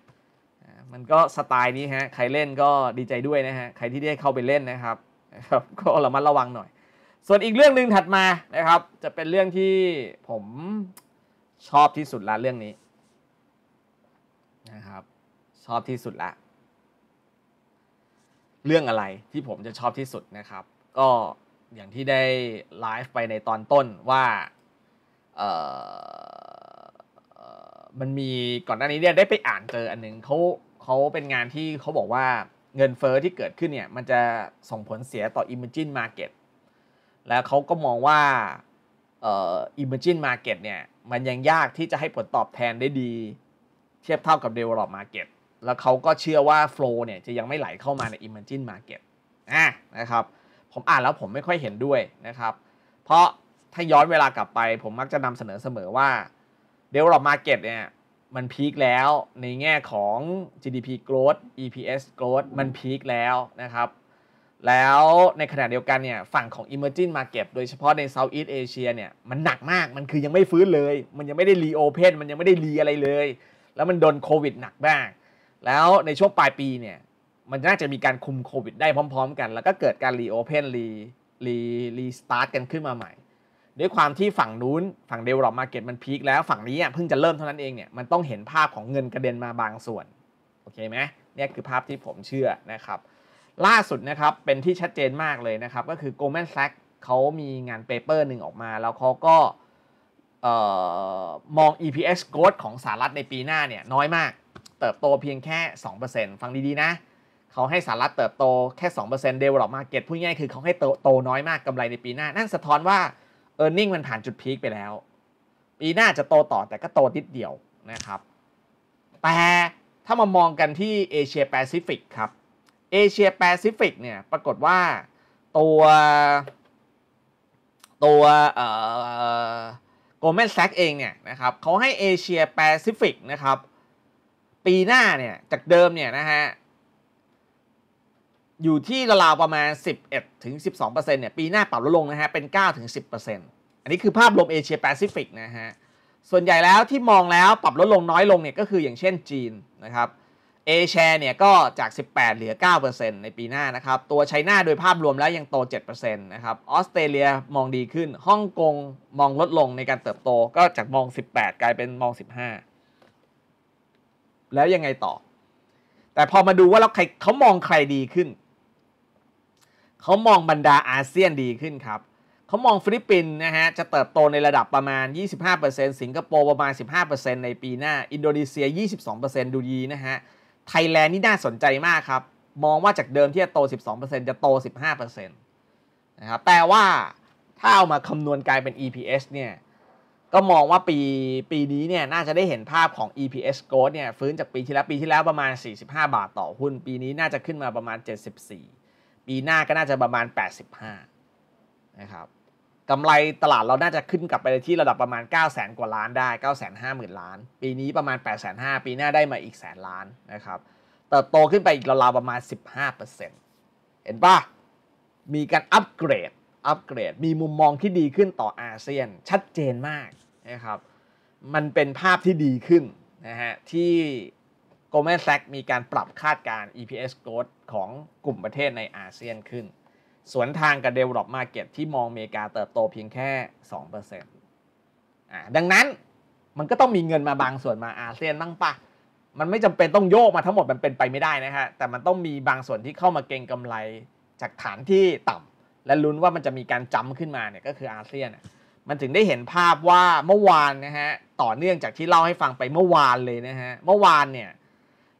มันก็สไตล์นี้ฮะใครเล่นก็ดีใจด้วยนะฮะใครที่ได้เข้าไปเล่นนะครับนะครับก็ระมัดระวังหน่อย ส่วนอีกเรื่องหนึ่งถัดมานะครับ จะเป็นเรื่องที่ผมชอบที่สุดละเรื่องนี้นะครับ ชอบที่สุดละเรื่องอะไรที่ผมจะชอบที่สุดนะครับ ก็อย่างที่ได้ไลฟ์ไปในตอนต้นว่ามันมีก่อนหน้านี้เนี่ยได้ไปอ่านเจออันหนึ่งเขาเขาเป็นงานที่เขาบอกว่าเงินเฟอ้อที่เกิดขึ้นเนี่ย มันจะส่งผลเสียต่อ e m ม r g i n g Market แล้วเขาก็มองว่าเอิอเมจินมา g m เก็ตเนี่ย มันยังยากที่จะให้ผลตอบแทนได้ดี เทียบเท่ากับ Develop Market แล้วเขาก็เชื่อว่า Flow เนี่ย จะยังไม่ไหลเข้ามาในอ m มเ g i n น Market อ่ะนะครับผมอ่านแล้วผมไม่ค่อยเห็นด้วยนะครับ เพราะถ้าย้อนเวลากลับไปผมมักจะนำเสนอเสมอว่า เดลล l ร p มาเก็ตเนี่ยมันพีคแล้วในแง่ของ GDP growth EPS growth มันพีคแล้วนะครับ แล้วในขณะเดียวกันเนี่ย ฝั่งของ emerging market โดยเฉพาะใน Southeast Asia เนี่ยมันหนักมากมันคือยังไม่ฟื้นเลย มันยังไม่ได้ Reopen มันยังไม่ได้รีอะไรเลย แล้วมันโดนโควิดหนักมากแล้วในช่วงปลายปีเนี่ยมันน่าจะมีการคุมโควิดได้พร้อมๆกัน แล้วก็เกิดการรีโอเพนรีรีรีสตาร์ทกันขึ้นมาใหม่ ด้วยความที่ฝั่งนู้นฝั่งเดเวลลอปมาเก็ตมันพีคแล้วฝั่งนี้เพิ่งจะเริ่มเท่านั้นเองเนี่ย มันต้องเห็นภาพของเงินกระเด็นมาบางส่วน โอเคไหมเนี่ยคือภาพที่ผมเชื่อนะครับ ล่าสุดนะครับ เป็นที่ชัดเจนมากเลยนะครับก็คือ Goldman Sachs เขามีงานเปเปอร์หนึ่งออกมา แล้วเขาก็มอง EPS growth ของสหรัฐในปีหน้าเนี่ยน้อยมาก เติบโตเพียงแค่ 2%ฟังดีๆนะเขาให้สหรัฐเติบโตแค่สอองเเปร์ซ็2% d e เ e ลอปมาเก็ตพูดง่ายคือเขาให้โตน้อยมากกำไรในปีหน้า นั่นสะท้อนว่า e a r n i n g มันผ่านจุดพีคไปแล้ว ปีหน้าจะโตต่อแต่ก็โตนิดเดียวนะครับ แต่ถ้ามามองกันที่เอเชียแปซิฟิกครับเอเชียแปซิฟิกเนี่ย ปรากฏว่าตัวตัวเอ่อโกลแมนแซกเองเนี่ยนะครับเขาให้เอเชียแปซิฟิกนะครับ ปีหน้าเนี่ยจากเดิมเนี่ยนะฮะอยู่ที่ราวๆประมาณ 11-12%เนี่ยปีหน้าปรับลดลงนะฮะเป็น 9-10%อันนี้คือภาพรวมเอเชียแปซิฟิกนะฮะส่วนใหญ่แล้วที่มองแล้วปรับลดลงน้อยลงเนี่ยก็คืออย่างเช่นจีนนะครับเอแชียเนี่ยก็จาก 18 เหลือ 9%ในปีหน้านะครับตัวไชน่าโดยภาพรวมแล้วยังโต7%นะครับออสเตรเลียมองดีขึ้นฮ่องกงมองลดลงในการเติบโตก็จากมอง 18 กลายเป็นมอง 15 แล้วยังไงต่อ แต่พอมาดูว่าเราใครเขามองใครดีขึ้นเขามองบรรดาอาเซียนดีขึ้นครับ เขามองฟิลิปปินส์นะฮะจะเติบโตในระดับประมาณ 25%สิงคโปร์ประมาณ 15%ในปีหน้า อินโดนีเซีย 22%ดูดีนะฮะ ไทยแลนด์นี่น่าสนใจมากครับ มองว่าจากเดิมที่จะโต 12%จะโต 15%นะครับแต่ว่าถ้าเอามาคำนวณกลายเป็น EPS เนี่ย ก็มองว่าปี ปีนี้เนี่ยน่าจะได้เห็นภาพของ EPS growth เนี่ยฟื้นจากปีที่แล้วปีที่แล้วประมาณ 45 บาทต่อหุ้น ปีนี้น่าจะขึ้นมาประมาณ 74ปีหน้าก็น่าจะประมาณ 85นะครับกำไรตลาดเราน่าจะขึ้นกลับไปที่ระดับประมาณ 9 0 0แสนกว่าล้านได้ 9 5 0 0 0 0ล้าน ปีนี้ประมาณ 8 5 0 0 0ปีหน้าได้มาอีกแสนล้านนะครับเติบโตขึ้นไปอีกราวๆประมาณ 15%เห็นปะมีการอัปเกรด อัปเกรด มีมุมมองที่ดีขึ้นต่ออาเซียน ชัดเจนมากนะครับ มันเป็นภาพที่ดีขึ้นนะฮะ ที่โกลแมนแซกมีการปรับคาดการ EPS growth ของกลุ่มประเทศในอาเซียนขึ้นสวนทางกับ Develop Market ที่มองอเมริกาเติบโตเพียงแค่2%อ่า ดังนั้นมันก็ต้องมีเงินมาบางส่วนมาอาเซียนบ้างปะมันไม่จำเป็นต้องโยกมาทั้งหมด มันเป็นไปไม่ได้นะฮะ แต่มันต้องมีบางส่วนที่เข้ามาเก็งกำไรจากฐานที่ต่ำ และลุ้นว่ามันจะมีการจำขึ้นมาเนี่ยก็คืออาเซียนมันถึงได้เห็นภาพว่าเมื่อวานนะฮะ ต่อเนื่องจากที่เล่าให้ฟังไปเมื่อวานเลยนะฮะ เมื่อวานเนี่ย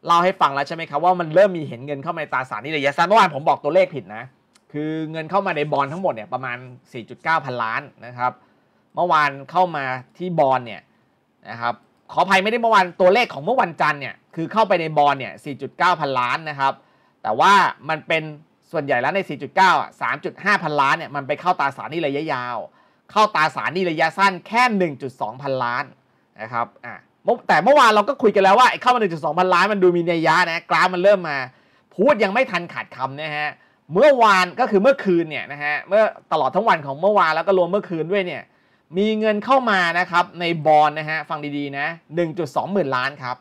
เล่าให้ฟังแล้วใช่ไหมครับว่ามันเริ่มมีเห็นเงินเข้ามาในตราสารนี้ระยะสั้นเมื่อวานผมบอกตัวเลขผิดนะคือเงินเข้ามาในบอลทั้งหมดเนี่ยประมาณ 4.9 พันล้านนะครับเมื่อวานเข้ามาที่บอลเนี่ยนะครับขออภัยไม่ได้เมื่อวานตัวเลขของเมื่อวันจันทร์เนี่ยคือเข้าไปในบอลเนี่ย 4.9 พันล้านนะครับแต่ว่ามันเป็นส่วนใหญ่แล้วใน 4.9 3.5 พันล้านเนี่ยมันไปเข้าตราสารนี้ระยะยาวเข้าตราสารนี้ระยะสั้นแค่ 1.2 พันล้านนะครับอ่ะแต่เมื่อวานเราก็คุยกันแล้วว่าไอ้เข้ามาหนึ่งจุดสองพันล้านมันดูมีเนยยะนะกราฟมันเริ่มมา พูดยังไม่ทันขาดคำนะฮะ เมื่อวานก็คือเมื่อคืนเนี่ยนะฮะ เมื่อตลอดทั้งวันของเมื่อวานแล้วก็รวมเมื่อคืนด้วยเนี่ย มีเงินเข้ามานะครับในบอลนะฮะฟังดีๆนะหนึ่งจุดสองหมื่นล้านครับ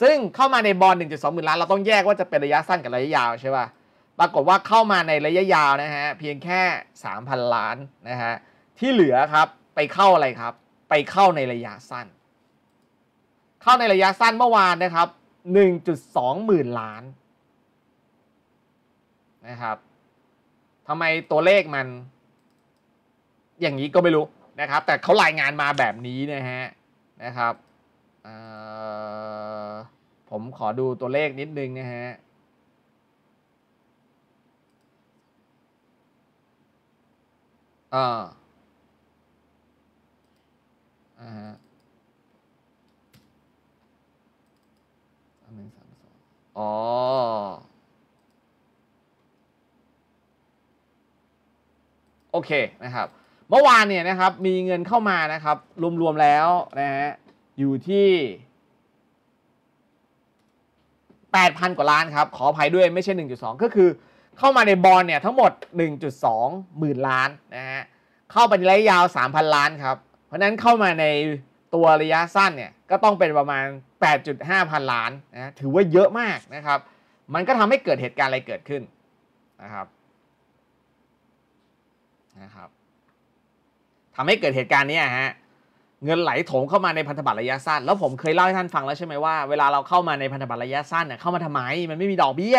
ซึ่งเข้ามาในบอลหนึ่งจุดสองหมื่นล้าน เราต้องแยกว่าจะเป็นระยะสั้นกับระยะยาวใช่ป่ะ ปรากฏว่าเข้ามาในระยะยาวนะฮะเพียงแค่สามพันล้านนะฮะ ที่เหลือครับไปเข้าอะไรครับ ไปเข้าในระยะสั้นเข้าในระยะสั้นเมื่อวานนะครับ 1.2 หมื่นล้าน นะครับ ทำไมตัวเลขมัน อย่างนี้ก็ไม่รู้นะครับ แต่เขารายงานมาแบบนี้นะฮะนะครับ ผมขอดูตัวเลขนิดนึงนะฮะ อ่า อ่าอ โอเคนะครับเมื่อวานเนี่ยนะครับ มีเงินเข้ามานะครับ รวม ๆ แล้วนะฮะอยู่ที่ 8,000กว่าล้านครับขออภัยด้วยไม่ใช่ 1.2 ก็คือ เข้ามาในบอลเนี่ยทั้งหมด 1.2 หมื่นล้านนะฮะเข้าไประยะยาว 3,000 ล้านครับ เพราะนั้นเข้ามาในตัวระยะสั้นเนี่ย ก็ต้องเป็นประมาณ8.5 พันล้านนะถือว่าเยอะมากนะครับ มันก็ทำให้เกิดเหตุการณ์อะไรเกิดขึ้นนะครับ นะครับทำให้เกิดเหตุการณ์นี้ฮะ เงินไหลโถมเข้ามาในพันธบัตรระยะสั้น แล้วผมเคยเล่าให้ท่านฟังแล้วใช่ไหมว่า เวลาเราเข้ามาในพันธบัตรระยะสั้นเนี่ย เข้ามาทำไม มันไม่มีดอกเบี้ย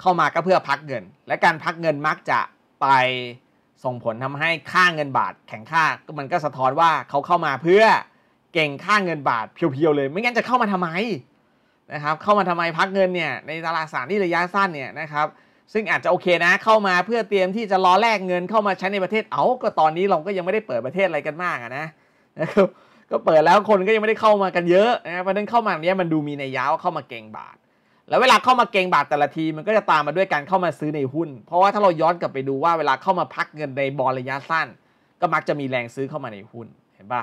เข้ามาก็เพื่อพักเงิน และการพักเงินมักจะไปส่งผลทำให้ค่าเงินบาทแข็งค่า มันก็สะท้อนว่าเขาเข้ามาเพื่อเก่งค่าเงินบาทเพียวๆเลย ไม่งั้นจะเข้ามาทำไมนะครับเข้ามาทำไมพักเงินเนี่ยในตลาดสารนี่ระยะสั้นเนี่ยนะครับซึ่งอาจจะโอเคนะเข้ามาเพื่อเตรียมที่จะรอแลกเงินเข้ามาใช้ในประเทศเอาก็ตอนนี้เราก็ยังไม่ได้เปิดประเทศอะไรกันมากนะนะครับก็เปิดแล้วคนก็ยังไม่ได้เข้ามากันเยอะนะเพราะนั้นเข้ามาเนี้ยมันดูมีในยาวเข้ามาเก่งบาท แล้วเวลาเข้ามาเก่งบาทแต่ละทีมันก็จะตามมาด้วยการเข้ามาซื้อในหุ้น เพราะว่าถ้าเราย้อนกลับไปดูว่า เวลาเข้ามาพักเงินในบอลระยะสั้น ก็มักจะมีแรงซื้อเข้ามาในหุ้นเห็นปะ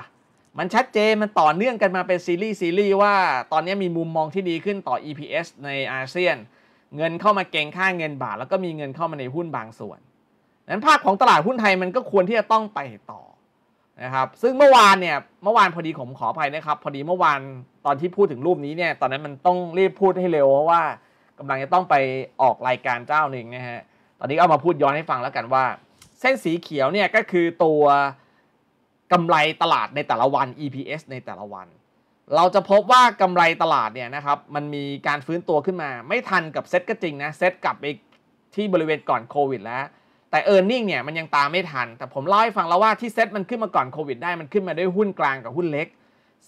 มันชัดเจนมันต่อเนื่องกันมาเป็นซีรีส์ซีรีส์ว่า ตอนนี้มีมุมมองที่ดีขึ้นต่อ EPS ในอาเซียน เงินเข้ามาเก่งค่าเงินบาท แล้วก็มีเงินเข้ามาในหุ้นบางส่วนนั้นภาพของตลาดหุ้นไทยมันก็ควรที่จะต้องไปต่อนะครับซึ่งเมื่อวานเนี่ยเมื่อวานพอดีผมขออภัยนะครับพอดีเมื่อวานตอนที่พูดถึงรูปนี้เนี่ยตอนนั้นมันต้องรีบพูดให้เร็วเพราะว่ากำลังจะต้องไปออกรายการเจ้าหนึ่งนะฮะตอนนี้เอามาพูดย้อนให้ฟังแล้วกันว่า เส้นสีเขียวเนี่ยก็คือตัวกำไรตลาดในแต่ละวัน EPS ในแต่ละวัน เราจะพบว่ากำไรตลาดเนี่ยนะครับ มันมีการฟื้นตัวขึ้นมา ไม่ทันกับเซ็ตก็จริงนะ เซ็ตกลับไปที่บริเวณก่อนโควิดแล้ว แต่เออร์เน็งเนี่ยมันยังตามไม่ทัน แต่ผมเล่าให้ฟังแล้วว่าที่เซ็ตมันขึ้นมาก่อนโควิดได้มันขึ้นมาด้วยหุ้นกลางกับหุ้นเล็ก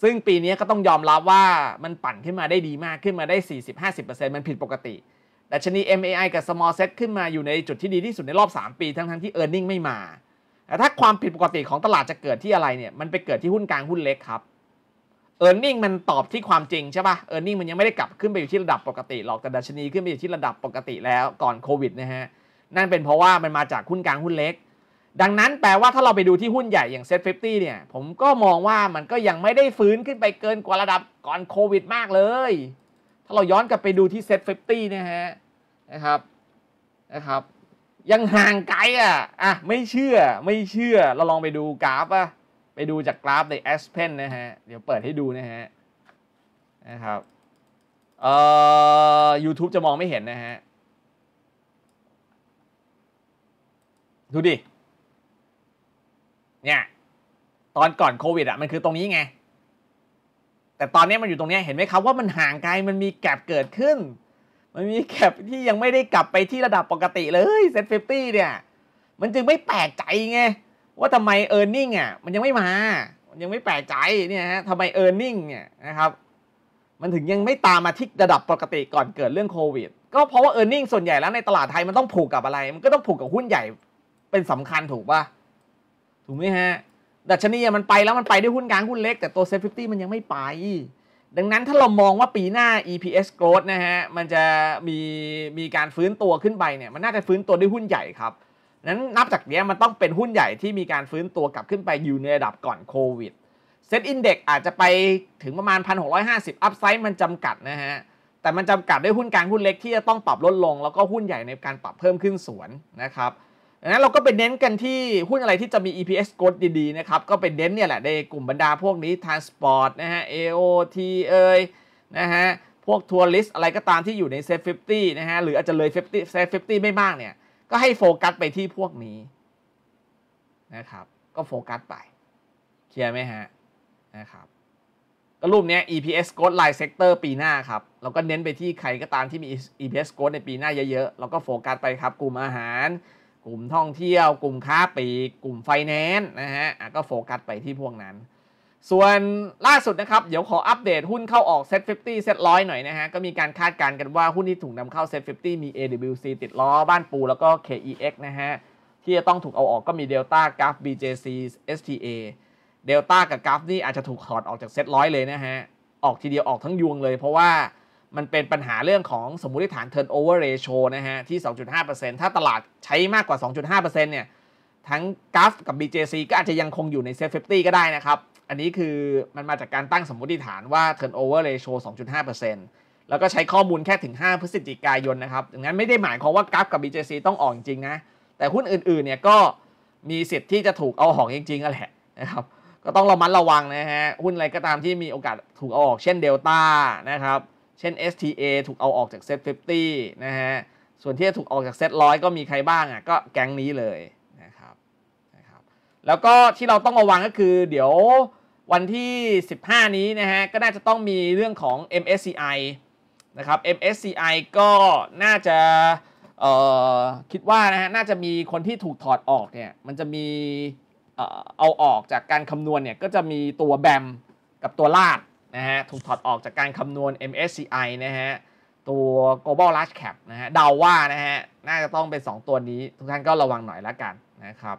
ซึ่งปีนี้ก็ต้องยอมรับว่ามันปั่นขึ้นมาได้ดีมากขึ้นมาได้40-50%มันผิดปกติดัชนี MAI กับ Small Set ขึ้นมาอยู่ในจุดที่ดีที่สุดในรอบ 3 ปี ทั้งๆที่อ a r n i n g ไม่มาแต่ถ้าความผิดปกติของตลาดจะเกิดที่อะไรเนี่ย มันไปเกิดที่หุ้นกลางหุ้นเล็กครับเออร์เน็งมันตอบที่ความจริงใช่ปะ่ะเออร์เน็งมันยังไม่ ได้กลับขึ้นไปอยู่ที่ระดับปกติหรอกแต่ดัชนีขึ้นไปอยู่ที่ระดับปกติ แล้วก่อน โควิดนะฮะนั่นเป็นเพราะว่ามันมาจากหุ้นกลางหุ้นเล็ก ดังนั้นแปลว่าถ้าเราไปดูที่หุ้นใหญ่อย่างเซ็ตฟิเนี่ยผมก็มองว่ามันก็ยังไม่ได้ฟื้นขึ้นไปเกินกว่าระดับก่อนโควิด มากเลย ถ้าเราย้อนกลับไปดูที่เซ็ตฟินะฮะนะครับนะครับยังห่างไกลอ่ะอ่ะ ไม่เชื่อไม่เชื่อ เราลองไปดูกราฟอ่ะไปดูจากกราฟใน Aspen นะฮะ เดี๋ยวเปิดให้ดูนะฮะ นะครับ เอ่อ YouTube จะมองไม่เห็นนะฮะ ดูดิ เนี่ย ตอนก่อนโควิดอ่ะ มันคือตรงนี้ไง แต่ตอนนี้มันอยู่ตรงนี้ เห็นไหมครับว่ามันห่างไกล มันมีแกลบเกิดขึ้นมันมีแคปที่ยังไม่ได้กลับไปที่ระดับปกติเลยเซ็ตฟิฟตี้เนี่ยมันจึงไม่แปลกใจไงว่าทำไมเออร์เน็งอ่ะ มันยังไม่มามันยังไม่แปลกใจเนี่ยฮะทำไมเออร์เน็งเนี่ยนะครับ มันถึงยังไม่ตามมาที่ระดับปกติก่อนเกิดเรื่องโควิดก็เพราะว่าเออร์เน็งส่วนใหญ่แล้วในตลาดไทยมันต้องผูกกับอะไร มันก็ต้องผูกกับหุ้นใหญ่ เป็นสำคัญถูกปะถูกไหมฮะดัชนีมันไปแล้วมันไปด้วยหุ้นกลางหุ้นเล็ก แต่ตัวเซ็ตฟิฟตี้มันยังไม่ไปดังนั้นถ้าเรามองว่าปีหน้า EPS growth นะฮะ มันจะมีมีการฟื้นตัวขึ้นไปเนี่ย มันน่าจะฟื้นตัวด้วยหุ้นใหญ่ครับนั้นนับจากนี้มันต้องเป็นหุ้นใหญ่ที่มีการฟื้นตัวกลับขึ้นไปอยู่ในระดับก่อนโควิดเซ็ตอินเด็กอาจจะไปถึงประมาณ 1,650 อัพไซด์มันจำกัดนะฮะ แต่มันจำกัดด้วยหุ้นกลางหุ้นเล็กที่จะต้องปรับลดลง แล้วก็หุ้นใหญ่ในการปรับเพิ่มขึ้นสวนนะครับงนั้นเราก็ไปเน้นกันที่หุ้นอะไรที่จะมี EPS กดดีๆ นะครับ ก็เป็นเน้นเนี่ยแหละในกลุ่มบรรดาพวกนี้ Transport นะฮะ AOT เอ่ยนะฮะ พวกทัวริสอะไรก็ตามที่อยู่ในเซฟ50นะฮะ หรืออาจจะเลย 50เซฟ50ไม่มากเนี่ย ก็ให้โฟกัสไปที่พวกนี้นะครับ ก็โฟกัสไป เคลียร์ไหมฮะ นะครับ ก็รูปนี้ EPS กดไลน์เซกเตอร์ปีหน้าครับ เราก็เน้นไปที่ใครก็ตามที่มี EPS กดในปีหน้าเยอะๆเราก็โฟกัสไปครับ กลุ่มอาหารกลุ่มท่องเที่ยว กลุ่มค้าปลีกกลุ่มไฟแนนซ์นะฮะก็โฟกัสไปที่พวกนั้น ส่วนล่าสุดนะครับ เดี๋ยวขออัปเดตหุ้นเข้าออกเซ็ต50เซ็ตร้อยหน่อยนะฮะ ก็มีการคาดการณ์กันว่าหุ้นที่ถูกนำเข้าเซ็ต50มี AWC ติดล้อบ้านปูแล้วก็ KEX นะฮะ ที่จะต้องถูกเอาออกก็มี Delta g ราฟ BJC STA เดลต้ากับกราฟนี่อาจจะถูกถอดออกจากเซ็ตร้อยเลยนะฮะออกทีเดียวออกทั้งยวงเลยเพราะว่ามันเป็นปัญหาเรื่องของสมมุติฐาน turnover ratio นะฮะ ที่ 2.5%ถ้าตลาดใช้มากกว่า 2.5%เนี่ย ทั้งกัฟกับ BJC ก็อาจจะยังคงอยู่ใน safe 50ก็ได้นะครับ อันนี้คือมันมาจากการตั้งสมมติฐานว่า turnover ratio 2.5%แล้วก็ใช้ข้อมูลแค่ถึง 5พฤศจิกายนนะครับดังนั้นไม่ได้หมายความว่ากราฟกับ BJC ต้องออกจริงนะ แต่หุ้นอื่นๆเนี่ยก็มีสิทธิ์ที่จะถูกเอาออกจริงๆแหละนะครับก็ต้องระมัดระวังนะฮะหุ้นอะไรก็ตามที่มีโอกาสถูกเอาออกเช่นเดลต้านะครับเช่น STA ถูกเอาออกจากเซต 50 นะฮะ ส่วนที่ถูกออกจากเซตร้อยก็มีใครบ้างอ่ะ ก็แก๊งนี้เลยนะครับ นะครับ แล้วก็ที่เราต้องระวังก็คือเดี๋ยววันที่ 15 นี้นะฮะ ก็น่าจะต้องมีเรื่องของ MSCI นะครับ MSCI ก็น่าจะคิดว่านะฮะ น่าจะมีคนที่ถูกถอดออกเนี่ย มันจะมีเอาออกจากการคำนวณเนี่ย ก็จะมีตัวแบมกับตัวลาดนะฮะถูกถอดออกจากการคำนวณ MSCI นะฮะตัว global large cap นะฮะเดาว่านะฮะน่าจะต้องเป็น 2 ตัวนี้ ทุกท่านก็ระวังหน่อยละกันนะครับ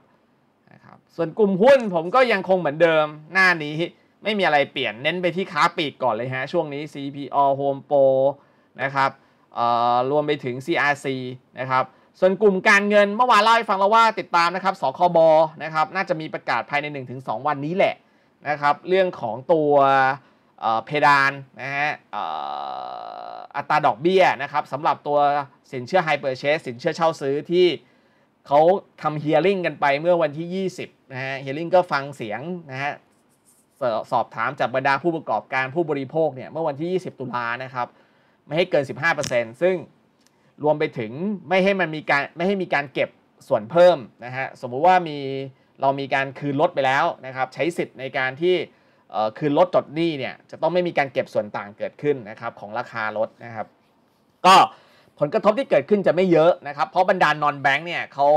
นะครับส่วนกลุ่มหุ้นผมก็ยังคงเหมือนเดิมหน้านี้ไม่มีอะไรเปลี่ยนเน้นไปที่ค้าปีกก่อนเลยฮะช่วงนี้ CPO Home Pro นะครับรวมไปถึง CRC นะครับส่วนกลุ่มการเงินเมื่อวานเล่าให้ฟังแล้วว่าติดตามนะครับ สคบ นะครับน่าจะมีประกาศภายใน 1-2 วันนี้แหละนะครับเรื่องของตัวเพดานนะฮะอัตราดอกเบี้ยนะครับสำหรับตัวสินเชื่อไฮเปอร์เชสสินเชื่อเช่าซื้อที่เขาทำเฮียริ่งกันไปเมื่อวันที่ 20นะฮะเฮียริ่งก็ฟังเสียงนะฮะสอบถามจากบรรดาผู้ประกอบการผู้บริโภคเนี่ยเมื่อวันที่ 20 ตุลานะครับไม่ให้เกิน 15%ซึ่งรวมไปถึงไม่ให้มันมีการไม่ให้มีการเก็บส่วนเพิ่มนะฮะสมมุติว่ามีเรามีการคืนลดไปแล้วนะครับใช้สิทธิ์ในการที่คือรถจดหนี้เนี่ยจะต้องไม่มีการเก็บส่วนต่างเกิดขึ้นนะครับของราคารถนะครับ ก็ผลกระทบที่เกิดขึ้นจะไม่เยอะนะครับเพราะบรรดานอนแบงค์เนี่ยเขา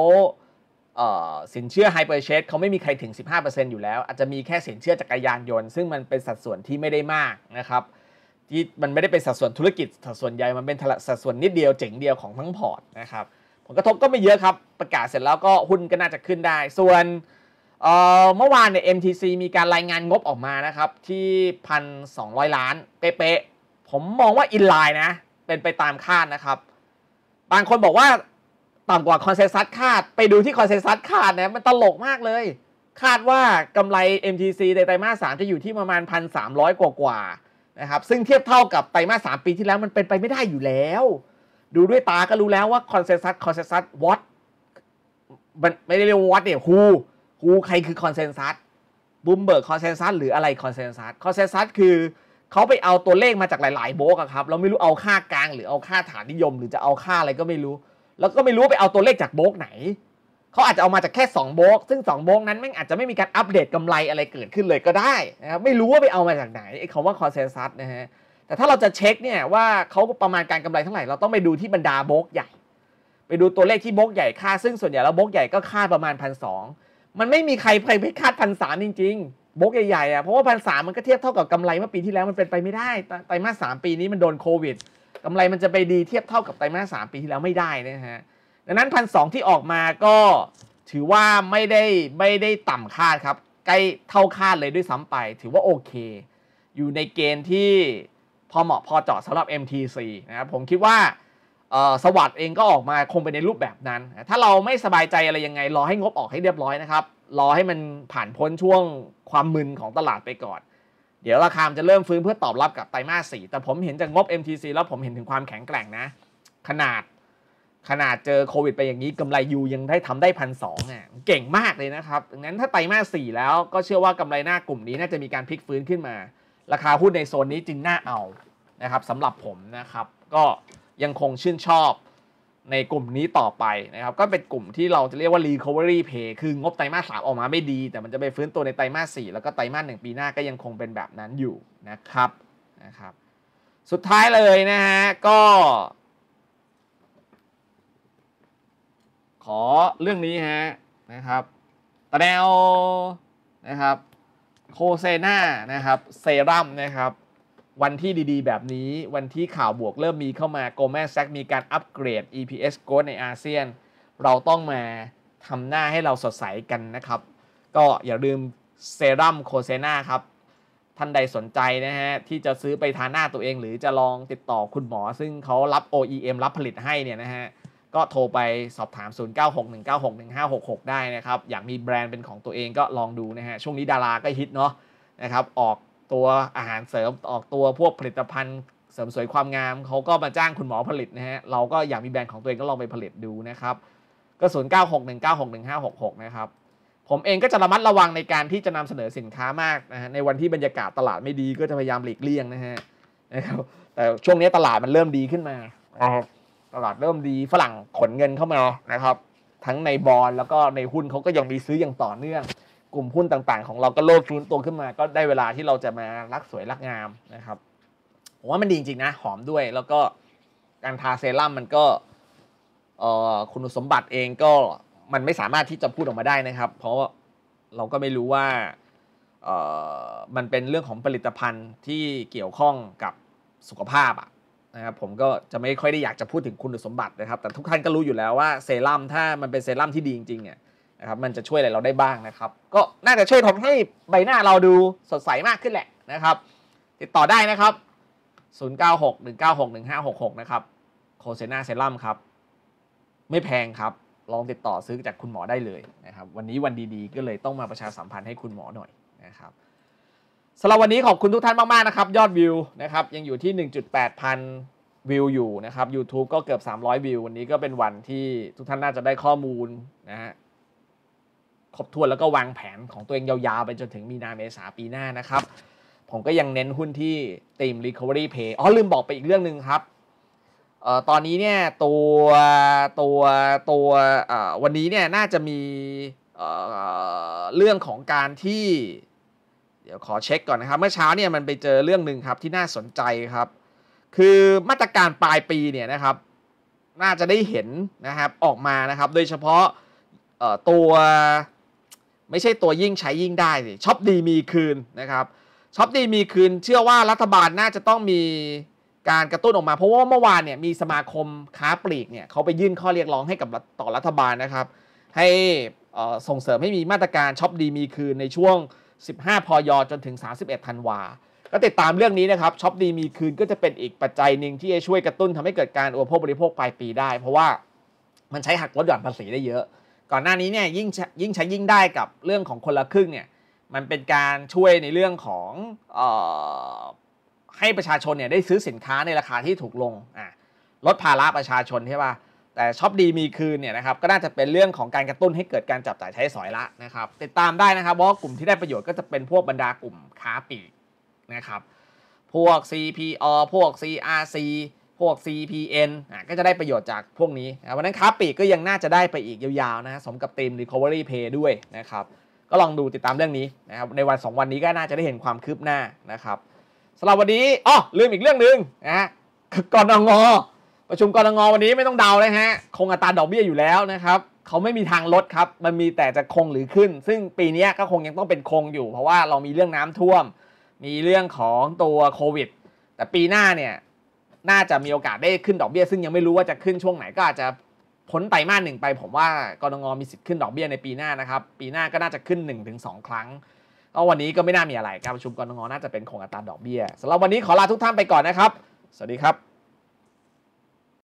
สินเชื่อไฮเปอร์เชดเขาไม่มีใครถึง 15%อยู่แล้ว อาจจะมีแค่สินเชื่อจักรยานยนต์ซึ่งมันเป็นสัดส่วนที่ไม่ได้มากนะครับ ที่มันไม่ได้เป็นสัดส่วนธุรกิจสัดส่วนใหญ่ มันเป็นสัดส่วนนิดเดียวเจ๋งเดียวของทั้งพอร์ตนะครับผลกระทบก็ไม่เยอะครับ ประกาศเสร็จแล้วก็หุ้นก็น่าจะขึ้นได้ส่วนเมื่อวานเนี่ย MTC มีการรายงานงบออกมานะครับที่พันสองล้าน เป๊ะๆผมมองว่าอินไลน์นะเป็นไปตามคาดนะครับบางคนบอกว่าต่ำกว่าคอนเซนซัสคาด ไปดูที่คอนเซนซัสคาดนะมันตลกมากเลย คาดว่ากำไร MTC ในไตรมาสสามจะอยู่ที่ประมาณพันสามร้อยกว่านะครับซึ่งเทียบเท่ากับไตรมาสสามปีที่แล้วมันเป็นไปไม่ได้อยู่แล้ว ดูด้วยตา ก็รู้แล้วว่าคอนเซนซัสคอนเซนซัสวอตมันไม่ได้เรียกวอตเนี่ยคูกูใครคือคอนเซนแซสบูมเบิร์กคอนเซนแซสหรืออะไรคอนเซนแซสคอนเซนแซสคือ เขาไปเอาตัวเลขมาจากหลายๆโบกครับเราไม่รู้เอาค่ากลาง หรือเอาค่าฐานนิยม หรือจะเอาค่าอะไรก็ไม่รู้ แล้วก็ไม่รู้ไปเอาตัวเลขจากโบกไหนเขาอาจจะเอามาจากแค่2โบกซึ่ง2โบกนั้นแม่งอาจจะไม่มีการอัปเดตกำไรอะไรเกิดขึ้นเลยก็ได้นะครับไม่รู้ว่าไปเอามาจากไหนไอ้คำว่าคอนเซนแซสนะฮะแต่ถ้าเราจะเช็คเนี่ยว่าเขาประมาณการกำไรเท่าไหร่เราต้องไปดูที่บรรดาโบกใหญ่ไปดูตัวเลขที่โบกใหญ่ค่าซึ่งส่วนใหญ่แล้วโบกใหญ่ก็ค่าประมาณพันสองมันไม่มีใครไปคาดพันสามจริงๆบกใหญ่ๆอ่ะเพราะว่าพันสามมันก็เทียบเท่ากับกำไรเมื่อปีที่แล้ว มันเป็นไปไม่ได้ไตรมาสสามปีนี้มันโดนโควิดกำไรมันจะไปดีเทียบเท่ากับไตรมาสสามปีที่แล้วไม่ได้นะฮะดังนั้นพันสองที่ออกมาก็ถือว่าไม่ได้ไม่ได้ต่ำคาดครับใกล้เท่าคาดเลยด้วยซ้าไป ถือว่าโอเค อยู่ในเกณฑ์ที่ พอเหมาะพอเจาะสำหรับ MTC นะครับผมคิดว่าสวัสด์เองก็ออกมาคงไปในรูปแบบนั้น ถ้าเราไม่สบายใจอะไรยังไง รอให้งบออกให้เรียบร้อยนะครับ รอให้มันผ่านพ้นช่วงความมึนของตลาดไปก่อน เดี๋ยวราคาจะเริ่มฟื้นเพื่อตอบรับกับไตรมาสสี่แต่ผมเห็นจากงบ MTC แล้วผมเห็นถึงความแข็งแกร่งนะ ขนาดขนาดเจอโควิดไปอย่างนี้กำไรยูยังได้ทำได้พันสองอ่ะ เก่งมากเลยนะครับดังนั้นถ้าไตรมาสสี่แล้วก็เชื่อว่ากำไรหน้ากลุ่มนี้น่าจะมีการพลิกฟื้นขึ้นมา ราคาหุ้นในโซนนี้จึงน่าเอานะครับสำหรับผมนะครับก็ยังคงชื่นชอบในกลุ่มนี้ต่อไปนะครับ ก็เป็นกลุ่มที่เราจะเรียกว่า recovery pay คืองบไตรมาสสามออกมาไม่ดี แต่มันจะไปฟื้นตัวในไตรมาสสี่แล้วก็ไตรมาสหนึ่งปีหน้าก็ยังคงเป็นแบบนั้นอยู่นะครับนะครับ สุดท้ายเลยนะฮะ ก็ ขอเรื่องนี้ฮะนะครับตะแนวนะครับโคเซนานะครับเซรั่มนะครับวันที่ดีๆ แบบนี้วันที่ข่าวบวกเริ่มมีเข้ามา โกลแมสแซกมีการอัปเกรด EPS g r o w t ในอาเซียน เราต้องมาทำหน้าให้เราสดใสกันนะครับ ก็อย่าลืมเซรั่มโคเซนาครับ ท่านใดสนใจนะฮะ ที่จะซื้อไปทาหน้าตัวเองหรือจะลองติดต่อคุณหมอซึ่งเขารับ OEM รับผลิตให้เนี่ยนะฮะก็โทรไปสอบถาม 0961961566 ได้นะครับ อยากมีแบรนด์เป็นของตัวเองก็ลองดูนะฮะช่วงนี้ดาราก็ฮิตเนาะนะครับออกตัวอาหารเสริมออกตัวพวกผลิตภัณฑ์เสริมสวยความงามเขาก็มาจ้างคุณหมอผลิตนะฮะเราก็อยากมีแบรนด์ของตัวเองก็ลองไปผลิตดูนะครับ ก็ศูนย์เก้าหกหนึ่งเก้าหกหนึ่งห้าหกหกนะครับ ผมเองก็จะระมัดระวังในการที่จะนำเสนอสินค้ามากนะฮะในวันที่บรรยากาศตลาดไม่ดีก็จะพยายามหลีกเลี่ยงนะฮะนะครับ แต่ช่วงนี้ตลาดมันเริ่มดีขึ้นมา ตลาดเริ่มดีฝรั่งขนเงินเข้ามานะครับทั้งในบอลแล้วก็ในหุ้นเขาก็ยังมีซื้ออย่างต่อเนื่องกลุ่มหุ้นต่างๆ ของเราก็โลดฟื้นตัวขึ้นมา ก็ได้เวลาที่เราจะมารักสวยรักงามนะครับ ผมว่ามันดีจริงๆนะ หอมด้วย แล้วก็การทาเซรั่มมันก็คุณสมบัติเองก็มันไม่สามารถที่จะพูดออกมาได้นะครับ เพราะเราก็ไม่รู้ว่ามันเป็นเรื่องของผลิตภัณฑ์ที่เกี่ยวข้องกับสุขภาพอ่ะนะครับ ผมก็จะไม่ค่อยได้อยากจะพูดถึงคุณสมบัตินะครับ แต่ทุกท่านก็รู้อยู่แล้วว่าเซรั่มถ้ามันเป็นเซรั่มที่ดีจริงๆเนี่ยนะครับมันจะช่วยอะไรเราได้บ้างนะครับ ก็น่าจะช่วยทำให้ใบหน้าเราดูสดใสมากขึ้นแหละนะครับ ติดต่อได้นะครับ 0961961566 นะครับโคเซนาเซรั่มครับ ไม่แพงครับ ลองติดต่อซื้อจากคุณหมอได้เลยนะครับ วันนี้วันดีๆ ก็เลยต้องมาประชาสัมพันธ์ให้คุณหมอหน่อยนะครับสำหรับวันนี้ขอบคุณทุกท่านมากๆนะครับ ยอดวิวนะครับยังอยู่ที่ 1.8พันวิวอยู่นะครับ YouTube ก็เกือบ300 วิววันนี้ก็เป็นวันที่ทุกท่านน่าจะได้ข้อมูลนะฮะครบถ้วน แล้วก็วางแผนของตัวเองยาวๆ ไปจนถึงมีนาเมษาปีหน้านะครับ ผมก็ยังเน้นหุ้นที่ตีม recovery p a y อ๋อลืมบอกไปอีกเรื่องหนึ่งครับออตอนนี้เนี่ยตัวตัวตัววันนี้เนี่ยน่าจะมีเเรื่องของการที่ เดี๋ยวขอเช็คก่อนนะครับ เมื่อเช้าเนี่ยมันไปเจอเรื่องหนึ่งครับที่น่าสนใจครับ คือมาตรการปลายปีเนี่ยนะครับ น่าจะได้เห็นนะครับออกมานะครับ โดยเฉพาะตัวไม่ใช่ตัวยิ่งใช้ยิ่งได้สิช็อปดีมีคืนนะครับช็อปดีมีคืน เชื่อว่ารัฐบาลน่าจะต้องมีการกระตุ้นออกมา เพราะว่าเมื่อวานเนี่ยมีสมาคมค้าปลีกเนี่ยเขาไปยื่นข้อเรียกร้องให้กับต่อรัฐบาลนะครับ ให้ส่งเสริมให้มีมาตรการช็อปดีมีคืนในช่วง 15 พยจนถึง 31 ธันวาก็ติดตามเรื่องนี้นะครับช็อปดีมีคืนก็จะเป็นอีกปัจจัยหนึ่งที่จะช่วยกระตุ้นทำให้เกิดการอุปโภคบริโภคปลายปีได้ เพราะว่ามันใช้หักลดหย่อนภาษีได้เยอะก่อนหน้านี้เนี่ยยิ่งยิ่งใช้ยิ่งได้กับเรื่องของคนละครึ่งเนี่ยมันเป็นการช่วยในเรื่องของออให้ประชาชนเนี่ยได้ซื้อสินค้าในราคาที่ถูกลงอ่ะลดภาระประชาชนใช่ป่ะแต่ช็อปดีมีคืนเนี่ยนะครับก็น่าจะเป็นเรื่องของการกระตุ้นให้เกิดการจับจ่ายใช้สอยละนะครับติดตามได้นะครับว่ากลุ่มที่ได้ประโยชน์ก็จะเป็นพวกบรรดากลุ่มค้าปลีกนะครับพวก CPO พวก CRC พวก CPN อ่ะก็จะได้ประโยชน์จากพวกนี้นะวันนั้นคาปีกก็ยังน่าจะได้ไปอีกยาวๆนะสมกับทีม Recovery Pay ด้วยนะครับ ก็ลองดูติดตามเรื่องนี้นะครับในวัน 2 วันนี้ก็น่าจะได้เห็นความคืบหน้านะครับสำหรับวันนี้อ๋อลืมอีกเรื่องหนึ่งนะฮะกรนงประชุมกรงวันนี้ไม่ต้องเดาเลยฮะคงอัตราดอกเบี้ยอยู่แล้วนะครับ เขาไม่มีทางลดครับมันมีแต่จะคงหรือขึ้น ซึ่งปีนี้ก็คงยังต้องเป็นคงอยู่ เพราะว่าเรามีเรื่องน้ำท่วมมีเรื่องของตัวโควิดแต่ปีหน้าเนี่ยน่าจะมีโอกาสได้ขึ้นดอกเบี้ยซึ่งยังไม่รู้ว่าจะขึ้นช่วงไหนก็อาจจะพ้นไตรมาสหนึ่งไปผมว่ากรงมีสิทธิ์ขึ้นดอกเบี้ยในปีหน้านะครับปีหน้าก็น่าจะขึ้น 1-2 ครั้งก็วันนี้ก็ไม่น่ามีอะไร การประชุมกรงน่าจะเป็นคงอัตราดอกเบี้ยสำหรับวันนี้ขอลาทุกท่านไปก่อนนะครับ สวัสดีครับ